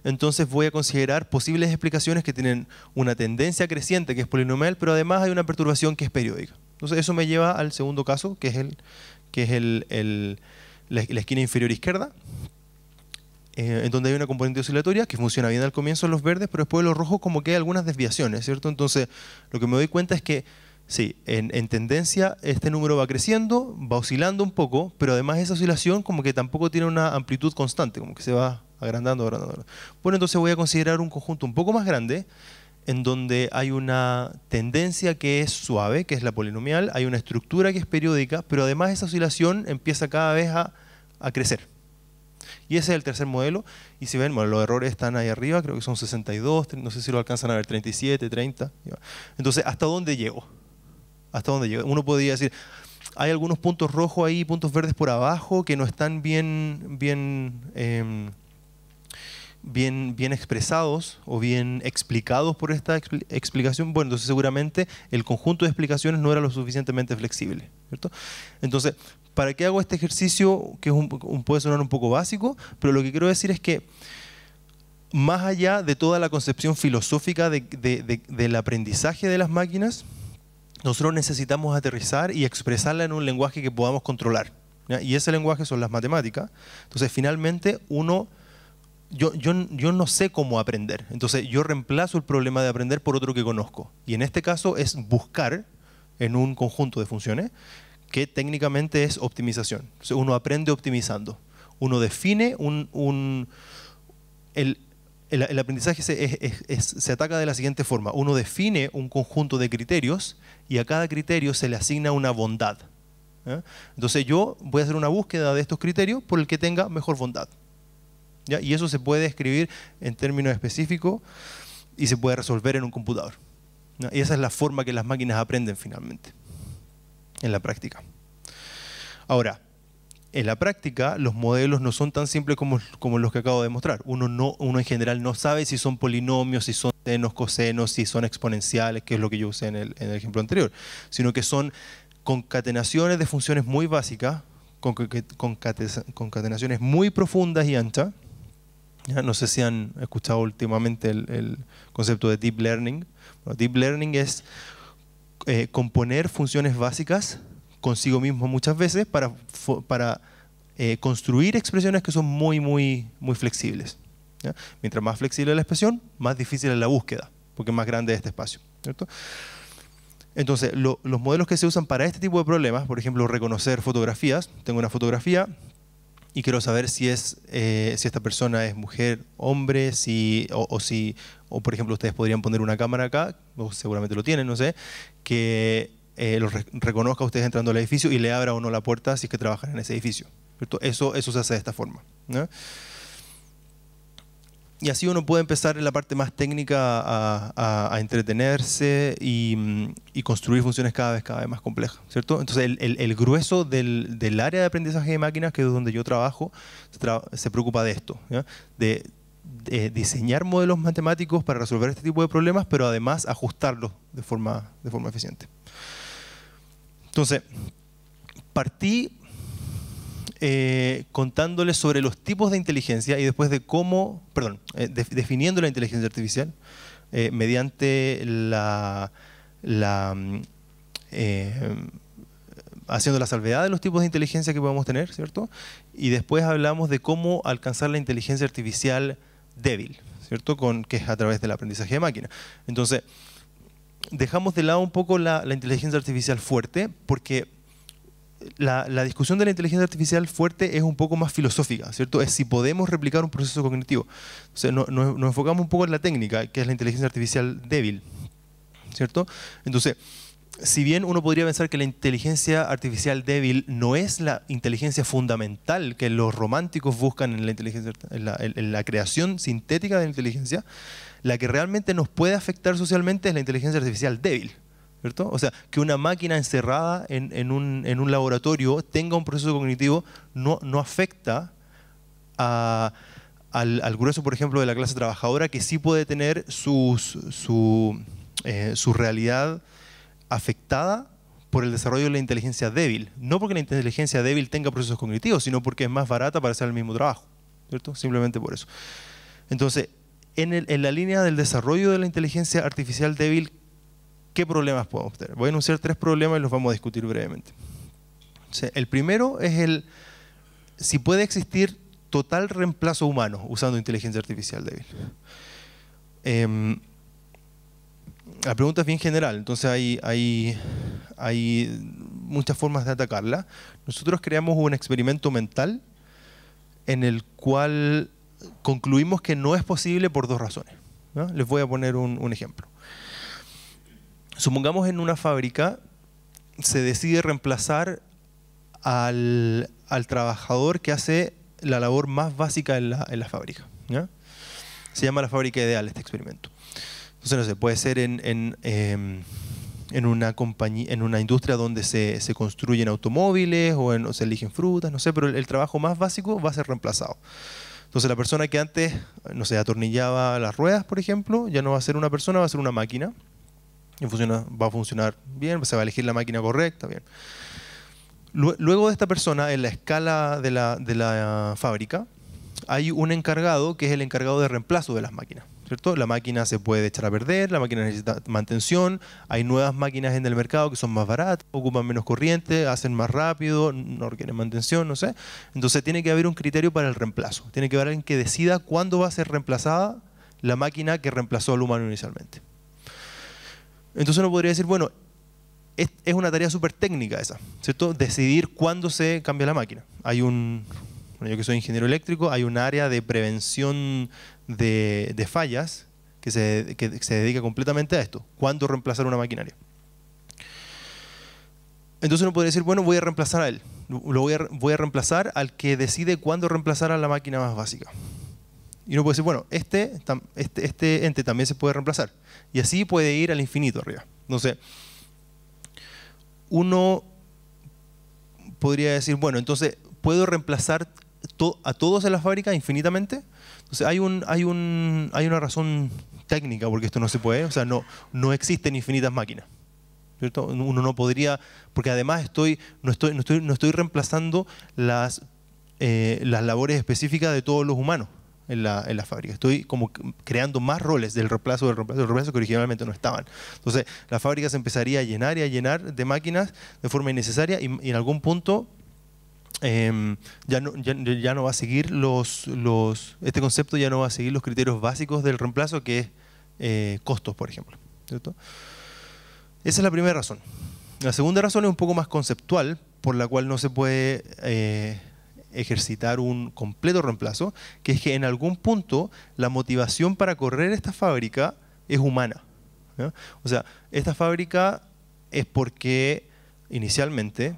entonces voy a considerar posibles explicaciones que tienen una tendencia creciente que es polinomial, pero además hay una perturbación que es periódica. Entonces eso me lleva al segundo caso, que es, el, que es la, esquina inferior izquierda, eh, en donde hay una componente oscilatoria que funciona bien al comienzo en los verdes, pero después en los rojos como que hay algunas desviaciones, ¿cierto? Entonces lo que me doy cuenta es que Sí, en, tendencia este número va creciendo, va oscilando un poco, pero además esa oscilación como que tampoco tiene una amplitud constante, como que se va agrandando, agrandando. Bueno, entonces voy a considerar un conjunto un poco más grande, en donde hay una tendencia que es suave, que es la polinomial, hay una estructura que es periódica, pero además esa oscilación empieza cada vez a, crecer. Y ese es el tercer modelo, y si ven, bueno, los errores están ahí arriba, creo que son 62, no sé si lo alcanzan a ver, 37, 30. Entonces, ¿hasta dónde llego? ¿Hasta dónde llego? Uno podría decir, hay algunos puntos rojos ahí, puntos verdes por abajo, que no están bien, bien em, bien, expresados o bien explicados por esta explicación, bueno, entonces seguramente el conjunto de explicaciones no era lo suficientemente flexible. ¿cierto? Entonces, ¿para qué hago este ejercicio que un, puede sonar un poco básico? Pero lo que quiero decir es que más allá de toda la concepción filosófica del aprendizaje de las máquinas, nosotros necesitamos aterrizar y expresarla en un lenguaje que podamos controlar. Y ese lenguaje son las matemáticas. Entonces, finalmente, uno yo, no sé cómo aprender. Entonces yo reemplazo el problema de aprender por otro que conozco. Y en este caso es buscar en un conjunto de funciones que técnicamente es optimización. uno aprende optimizando. Uno define un... el, aprendizaje se, ataca de la siguiente forma. Uno define un conjunto de criterios y a cada criterio se le asigna una bondad. ¿eh? Entonces yo voy a hacer una búsqueda de estos criterios por el que tenga mejor bondad. Y eso se puede escribir en términos específicos y se puede resolver en un computador. Y esa es la forma que las máquinas aprenden finalmente, en la práctica. Ahora, en la práctica, los modelos no son tan simples como, los que acabo de mostrar. Uno, no, uno en general no sabe si son polinomios, si son senos, cosenos, si son exponenciales, que es lo que yo usé en el, en el ejemplo anterior, sino que son concatenaciones de funciones muy básicas, concatenaciones muy profundas y anchas, no sé si han escuchado últimamente el, concepto de deep learning. deep learning es eh, componer funciones básicas consigo mismo muchas veces para, eh, construir expresiones que son muy, muy, muy flexibles. Mientras más flexible es la expresión, más difícil es la búsqueda, porque más grande es este espacio. Entonces, los modelos que se usan para este tipo de problemas, por ejemplo, reconocer fotografías, tengo una fotografía, y quiero saber si es eh, si esta persona es mujer, hombre, si o, si o por ejemplo ustedes podrían poner una cámara acá, o seguramente lo tienen, no sé, que eh, los reconozca ustedes entrando al edificio y le abra o no la puerta si es que trabajan en ese edificio. Eso, eso se hace de esta forma. ¿no? y así uno puede empezar en la parte más técnica a, a, entretenerse y, mm, y, construir funciones cada vez, cada vez más complejas, ¿cierto? Entonces, el, el, grueso del, del, área de aprendizaje de máquinas, que es donde yo trabajo, se, se preocupa de esto, De, diseñar modelos matemáticos para resolver este tipo de problemas, pero además ajustarlos de forma, de forma eficiente. Entonces, partí eh, contándoles sobre los tipos de inteligencia y después de cómo, perdón, eh, definiendo la inteligencia artificial eh, mediante la, mm, haciendo la salvedad de los tipos de inteligencia que podemos tener, ¿cierto? Y después hablamos de cómo alcanzar la inteligencia artificial débil, ¿cierto? Con, que es a través del aprendizaje de máquina. Entonces, dejamos de lado un poco la inteligencia artificial fuerte porque la, discusión de la inteligencia artificial fuerte es un poco más filosófica, ¿cierto? Es si podemos replicar un proceso cognitivo. Entonces, no, nos enfocamos un poco en la técnica, que es la inteligencia artificial débil, ¿cierto? Entonces, si bien uno podría pensar que la inteligencia artificial débil no es la inteligencia fundamental que los románticos buscan en la, inteligencia, en la creación sintética de la inteligencia, la que realmente nos puede afectar socialmente es la inteligencia artificial débil, ¿cierto? O sea, que una máquina encerrada en, un, laboratorio tenga un proceso cognitivo no, afecta al, grueso, por ejemplo, de la clase trabajadora que sí puede tener eh, su, realidad afectada por el desarrollo de la inteligencia débil. No porque la inteligencia débil tenga procesos cognitivos, sino porque es más barata para hacer el mismo trabajo. ¿cierto? Simplemente por eso. Entonces, en, en la línea del desarrollo de la inteligencia artificial débil, ¿Qué problemas podemos tener? Voy a enunciar tres problemas y los vamos a discutir brevemente. el primero es el si puede existir total reemplazo humano usando inteligencia artificial débil. Em, la pregunta es bien general, entonces hay, hay, hay muchas formas de atacarla. Nosotros creamos un experimento mental en el cual concluimos que no es posible por dos razones. Les voy a poner un ejemplo. Supongamos en una fábrica se decide reemplazar al, al trabajador que hace la labor más básica en la, en la fábrica. Se llama la fábrica ideal este experimento. Entonces, no sé, puede ser en, en, em, en una, compañía, en una industria donde se, se construyen automóviles o, se eligen frutas, no sé, pero el, el, trabajo más básico va a ser reemplazado. Entonces, la persona que antes, no sé, atornillaba las ruedas, por ejemplo, ya no va a ser una persona, va a ser una máquina va a funcionar bien, se va a elegir la máquina correcta, Luego de esta persona, en la escala de la, fábrica, hay un encargado que es el encargado de reemplazo de las máquinas. La máquina se puede echar a perder, la máquina necesita mantención, hay nuevas máquinas en el mercado que son más baratas, ocupan menos corriente, hacen más rápido, no requieren mantención, no sé. Entonces tiene que haber un criterio para el reemplazo. Tiene que haber alguien que decida cuándo va a ser reemplazada la máquina que reemplazó al humano inicialmente. Entonces uno podría decir, bueno, es, una tarea súper técnica esa, ¿cierto? Decidir cuándo se cambia la máquina. Hay un, bueno, yo que soy ingeniero eléctrico, hay un área de prevención de, fallas que se, dedica completamente a esto, cuándo reemplazar una maquinaria. Entonces uno podría decir, bueno, voy a reemplazar a él, lo voy a, voy a reemplazar al que decide cuándo reemplazar a la máquina más básica. Y uno puede decir, bueno, este, este, este, ente también se puede reemplazar. Y así puede ir al infinito arriba. Entonces, uno podría decir, bueno, entonces, ¿puedo reemplazar a todos en la fábrica infinitamente? Entonces, hay, un, hay, un, hay una razón técnica porque esto no se puede. O sea, no, no existen infinitas máquinas. Uno no podría, porque además estoy, no, estoy, no, estoy, no estoy reemplazando las, eh, las labores específicas de todos los humanos en la, fábrica. Estoy como creando más roles del reemplazo, del reemplazo, del reemplazo que originalmente no estaban. Entonces, la fábrica se empezaría a llenar y a llenar de máquinas de forma innecesaria y, en algún punto em, ya, no, no va a seguir los, los, este concepto ya no va a seguir los criterios básicos del reemplazo, que es eh, costos, por ejemplo. Esa es la primera razón. La segunda razón es un poco más conceptual, por la cual no se puede eh, ejercitar un completo reemplazo, que es que en algún punto la motivación para correr esta fábrica es humana. O sea, esta fábrica es porque inicialmente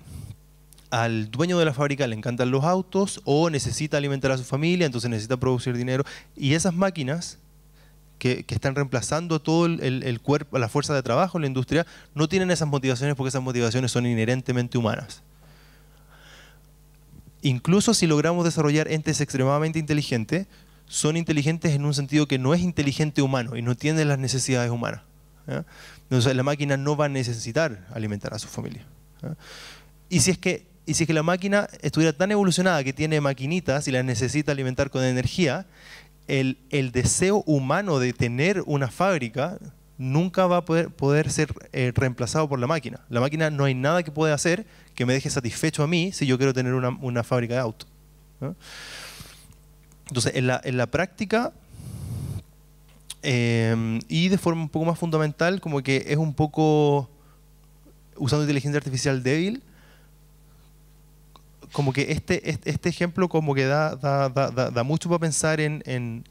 al dueño de la fábrica le encantan los autos o necesita alimentar a su familia, entonces necesita producir dinero. Y esas máquinas que, están reemplazando todo el, la fuerza de trabajo en la industria, no tienen esas motivaciones porque esas motivaciones son inherentemente humanas incluso si logramos desarrollar entes extremadamente inteligentes, son inteligentes en un sentido que no es inteligente humano y no tiene las necesidades humanas. Entonces la máquina no va a necesitar alimentar a su familia. Y si es que y si es que la máquina estuviera tan evolucionada que tiene maquinitas y las necesita alimentar con energía, el, el deseo humano de tener una fábrica nunca va a poder, ser eh, reemplazado por la máquina. La máquina no hay nada que pueda hacer que me deje satisfecho a mí si yo quiero tener una, fábrica de autos. Entonces, en la, práctica em, y de forma un poco más fundamental, como que es un poco, usando inteligencia artificial débil, como que este, este, este ejemplo como que da, mucho para pensar en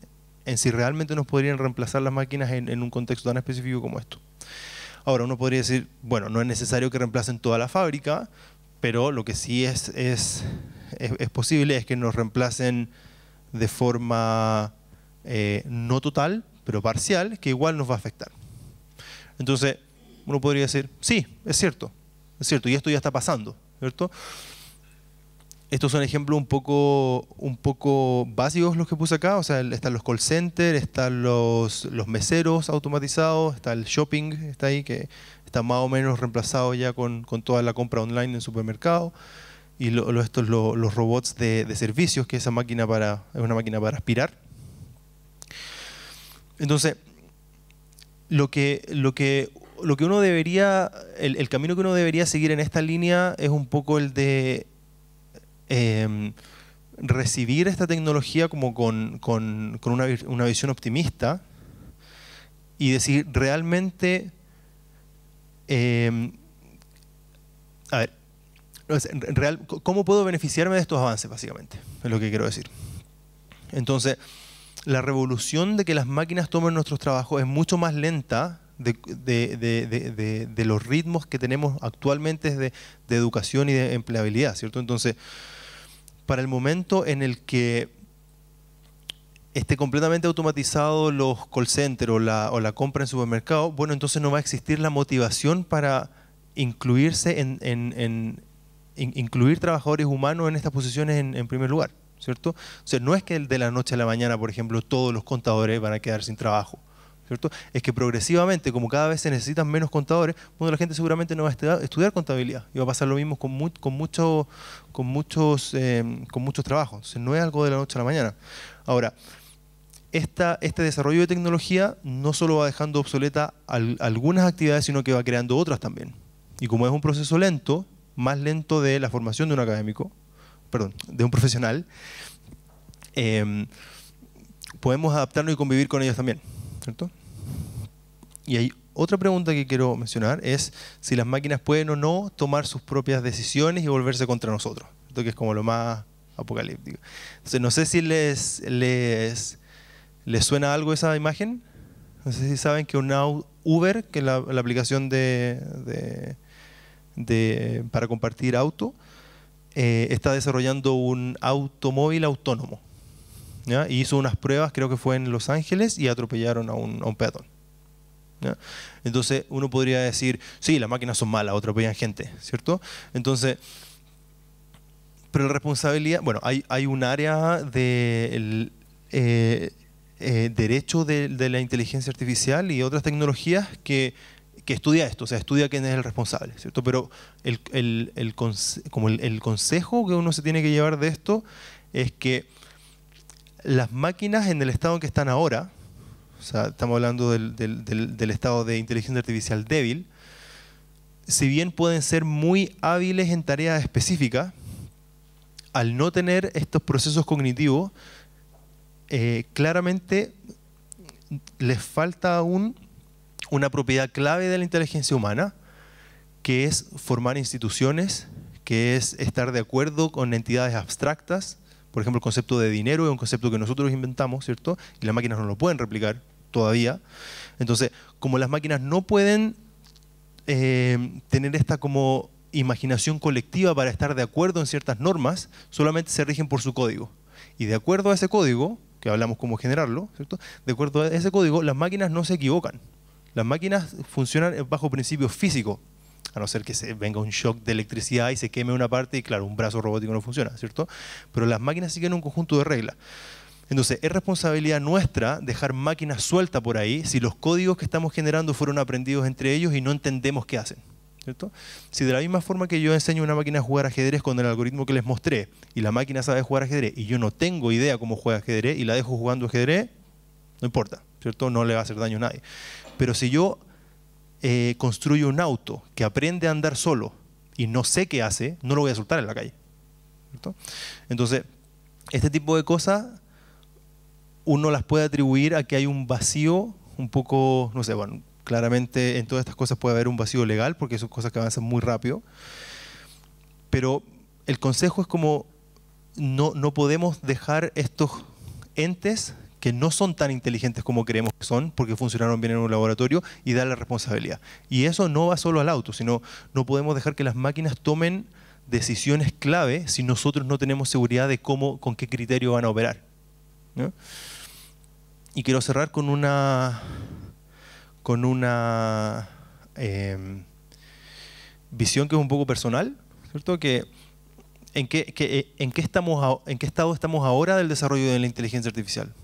en si realmente nos podrían reemplazar las máquinas en, un contexto tan específico como esto. Ahora, uno podría decir, bueno, no es necesario que reemplacen toda la fábrica, pero lo que sí es, es, posible es que nos reemplacen de forma eh, no total, pero parcial, que igual nos va a afectar. Entonces, uno podría decir, sí, es cierto, es cierto, y esto ya está pasando, ¿cierto? estos son ejemplos un poco, un poco básicos los que puse acá. O sea, están los call centers, están los, los meseros automatizados, está el shopping, está ahí, que está más o menos reemplazado ya con, toda la compra online en supermercado. Y estos los robots de, servicios, que esa máquina para, es una máquina para aspirar. Entonces, lo que, lo que lo que uno debería, el, camino que uno debería seguir en esta línea es un poco el de Em, recibir esta tecnología como con, una, visión optimista y decir realmente, em, a ver, ¿cómo puedo beneficiarme de estos avances básicamente? Es lo que quiero decir. Entonces, la revolución de que las máquinas tomen nuestros trabajos es mucho más lenta de, de los ritmos que tenemos actualmente de, educación y de empleabilidad, ¿cierto? Entonces, para el momento en el que esté completamente automatizado los call centers o la, compra en supermercado, bueno, entonces no va a existir la motivación para incluirse en, incluir trabajadores humanos en estas posiciones en, en, primer lugar, ¿cierto? O sea, no es que de la noche a la mañana, por ejemplo, todos los contadores van a quedar sin trabajo. Es que progresivamente, como cada vez se necesitan menos contadores, la gente seguramente no va a estudiar, contabilidad y va a pasar lo mismo con, muchos, em, con muchos trabajos. no es algo de la noche a la mañana. Ahora, esta, este desarrollo de tecnología no solo va dejando obsoleta algunas actividades, sino que va creando otras también. Y como es un proceso lento, más lento de la formación de un académico, perdón, de un profesional, em, podemos adaptarnos y convivir con ellos también. Y hay otra pregunta que quiero mencionar es si las máquinas pueden o no tomar sus propias decisiones y volverse contra nosotros, que es como lo más apocalíptico. Entonces, no sé si les, les, suena algo esa imagen. No sé si saben que un Uber, que es la, aplicación de, para compartir auto, eh, está desarrollando un automóvil autónomo. Y hizo unas pruebas, creo que fue en Los Ángeles, y atropellaron a un, a peatón. Entonces uno podría decir, sí, las máquinas son malas, atropellan gente, ¿cierto? Entonces, pero la responsabilidad, bueno, hay, hay un área del eh, eh, derecho de, la inteligencia artificial y otras tecnologías que, estudia esto, o sea, estudia quién es el responsable, ¿cierto? Pero el, el, consejo que uno se tiene que llevar de esto es que las máquinas en el estado en que están ahora, estamos hablando del, estado de inteligencia artificial débil, si bien pueden ser muy hábiles en tareas específicas, al no tener estos procesos cognitivos, eh, claramente les falta aún una propiedad clave de la inteligencia humana, que es formar instituciones, que es estar de acuerdo con entidades abstractas, por ejemplo, el concepto de dinero es un concepto que nosotros inventamos, ¿cierto? Y las máquinas no lo pueden replicar todavía. Entonces, como las máquinas no pueden eh, tener esta como imaginación colectiva para estar de acuerdo en ciertas normas, solamente se rigen por su código. Y de acuerdo a ese código, que hablamos cómo generarlo, ¿cierto? De acuerdo a ese código, las máquinas no se equivocan. Las máquinas funcionan bajo principios físicos, a no ser que se venga un shock de electricidad y se queme una parte y claro, un brazo robótico no funciona, ¿cierto? Pero las máquinas siguen un conjunto de reglas. Entonces, es responsabilidad nuestra dejar máquinas sueltas por ahí si los códigos que estamos generando fueron aprendidos entre ellos y no entendemos qué hacen. ¿Cierto? Si de la misma forma que yo enseño a una máquina a jugar ajedrez con el algoritmo que les mostré y la máquina sabe jugar ajedrez y yo no tengo idea cómo juega ajedrez y la dejo jugando ajedrez, no importa, ¿cierto? No le va a hacer daño a nadie. Pero si yo eh, construye un auto que aprende a andar solo y no sé qué hace, no lo voy a soltar en la calle. Entonces, este tipo de cosas uno las puede atribuir a que hay un vacío un poco, no sé, bueno, claramente en todas estas cosas puede haber un vacío legal porque son cosas que avanzan muy rápido, pero el consejo es como no, no podemos dejar estos entes que no son tan inteligentes como creemos que son, porque funcionaron bien en un laboratorio, y dar la responsabilidad. Y eso no va solo al auto, sino no podemos dejar que las máquinas tomen decisiones clave si nosotros no tenemos seguridad de cómo, con qué criterio van a operar. Y quiero cerrar con una con una em, visión que es un poco personal, ¿cierto? Que en qué, eh, en qué estamos en qué estado estamos ahora del desarrollo de la inteligencia artificial.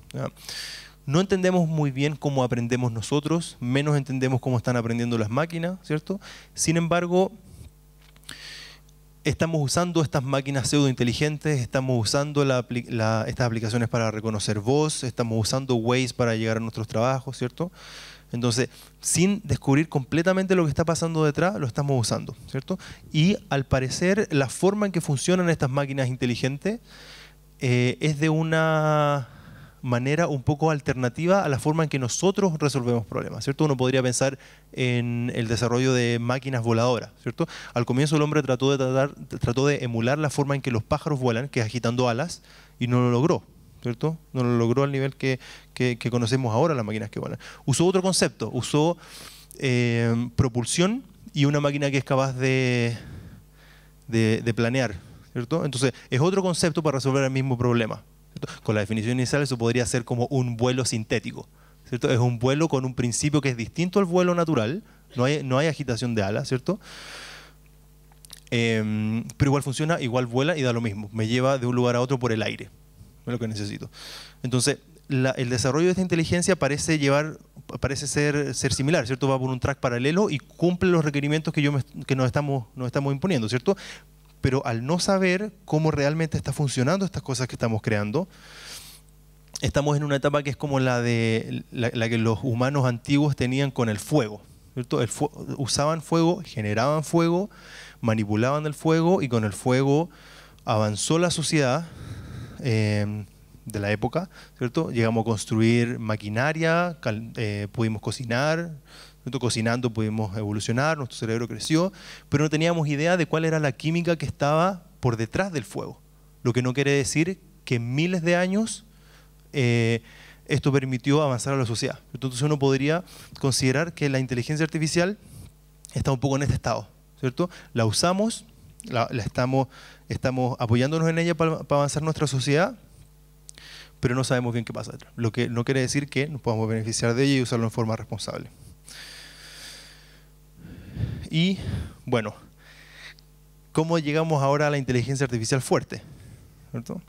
No entendemos muy bien cómo aprendemos nosotros, menos entendemos cómo están aprendiendo las máquinas, ¿cierto? Sin embargo, estamos usando estas máquinas pseudointeligentes, estamos usando estas aplicaciones para reconocer voz, estamos usando Waze para llegar a nuestros trabajos, ¿cierto? Entonces, sin descubrir completamente lo que está pasando detrás, lo estamos usando, ¿cierto? Y al parecer, la forma en que funcionan estas máquinas inteligentes eh, es de una manera un poco alternativa a la forma en que nosotros resolvemos problemas, ¿cierto? Uno podría pensar en el desarrollo de máquinas voladoras, ¿cierto? Al comienzo el hombre trató de, emular la forma en que los pájaros vuelan, que es agitando alas, y no lo logró, ¿cierto? No lo logró al nivel que, conocemos ahora las máquinas que vuelan. Usó otro concepto, usó eh, propulsión y una máquina que es capaz de, de planear, ¿cierto? Entonces, es otro concepto para resolver el mismo problema. Con la definición inicial eso podría ser como un vuelo sintético, ¿cierto? Es un vuelo con un principio que es distinto al vuelo natural, no hay, no hay agitación de alas, ¿cierto? Em, pero igual funciona, igual vuela y da lo mismo, me lleva de un lugar a otro por el aire, es lo que necesito. Entonces, el desarrollo de esta inteligencia parece llevar parece ser, ser similar, ¿cierto? Va por un track paralelo y cumple los requerimientos que, yo nos, estamos, nos estamos imponiendo, ¿cierto? pero al no saber cómo realmente está funcionando estas cosas que estamos creando, estamos en una etapa que es como la, de, la, que los humanos antiguos tenían con el fuego. usaban fuego, generaban fuego, manipulaban el fuego y con el fuego avanzó la sociedad eh, de la época, ¿cierto? Llegamos a construir maquinaria, eh, pudimos cocinar, nosotros cocinando pudimos evolucionar, nuestro cerebro creció, pero no teníamos idea de cuál era la química que estaba por detrás del fuego. Lo que no quiere decir que en miles de años eh, esto permitió avanzar a la sociedad. Entonces uno podría considerar que la inteligencia artificial está un poco en este estado, ¿cierto? La usamos, la, estamos, estamos apoyándonos en ella para, avanzar nuestra sociedad, pero no sabemos bien qué pasa detrás. Lo que no quiere decir que nos podamos beneficiar de ella y usarlo en forma responsable. Y bueno, ¿cómo llegamos ahora a la inteligencia artificial fuerte? ¿Cierto?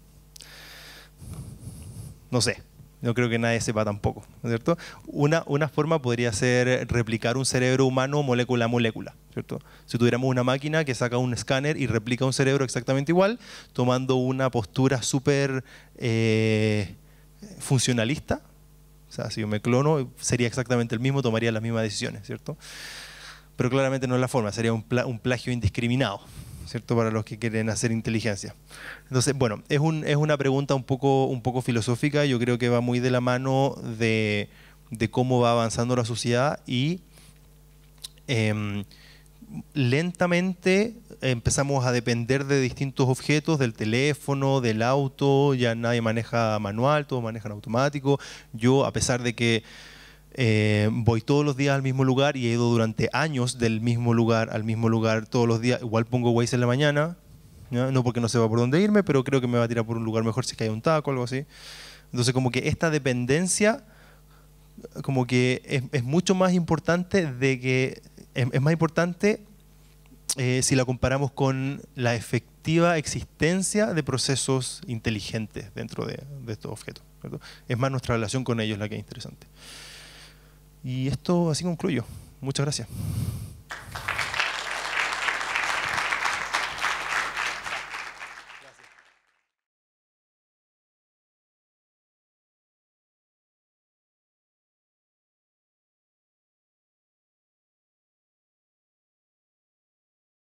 No sé, no creo que nadie sepa tampoco, ¿cierto? Una, una forma podría ser replicar un cerebro humano molécula a molécula, ¿cierto? Si tuviéramos una máquina que saca un escáner y replica un cerebro exactamente igual, tomando una postura súper eh, funcionalista, o sea, si yo me clono, sería exactamente el mismo, tomaría las mismas decisiones, ¿cierto? pero claramente no es la forma, sería un, plagio indiscriminado. ¿cierto? Para los que quieren hacer inteligencia. Entonces, bueno, es, es una pregunta un poco, un poco filosófica, yo creo que va muy de la mano de, cómo va avanzando la sociedad y em, lentamente empezamos a depender de distintos objetos, del teléfono, del auto, ya nadie maneja manual, todos manejan automático. Yo, a pesar de que eh, voy todos los días al mismo lugar y he ido durante años del mismo lugar al mismo lugar todos los días. Igual pongo Waze en la mañana, ¿no? porque no sepa por dónde irme, pero creo que me va a tirar por un lugar mejor si es que hay un taco o algo así. Entonces como que esta dependencia como que es, mucho más importante de que... Es, más importante eh, si la comparamos con la efectiva existencia de procesos inteligentes dentro de, de estos objetos. Es más nuestra relación con ellos la que es interesante. Y esto así concluyo. Muchas gracias.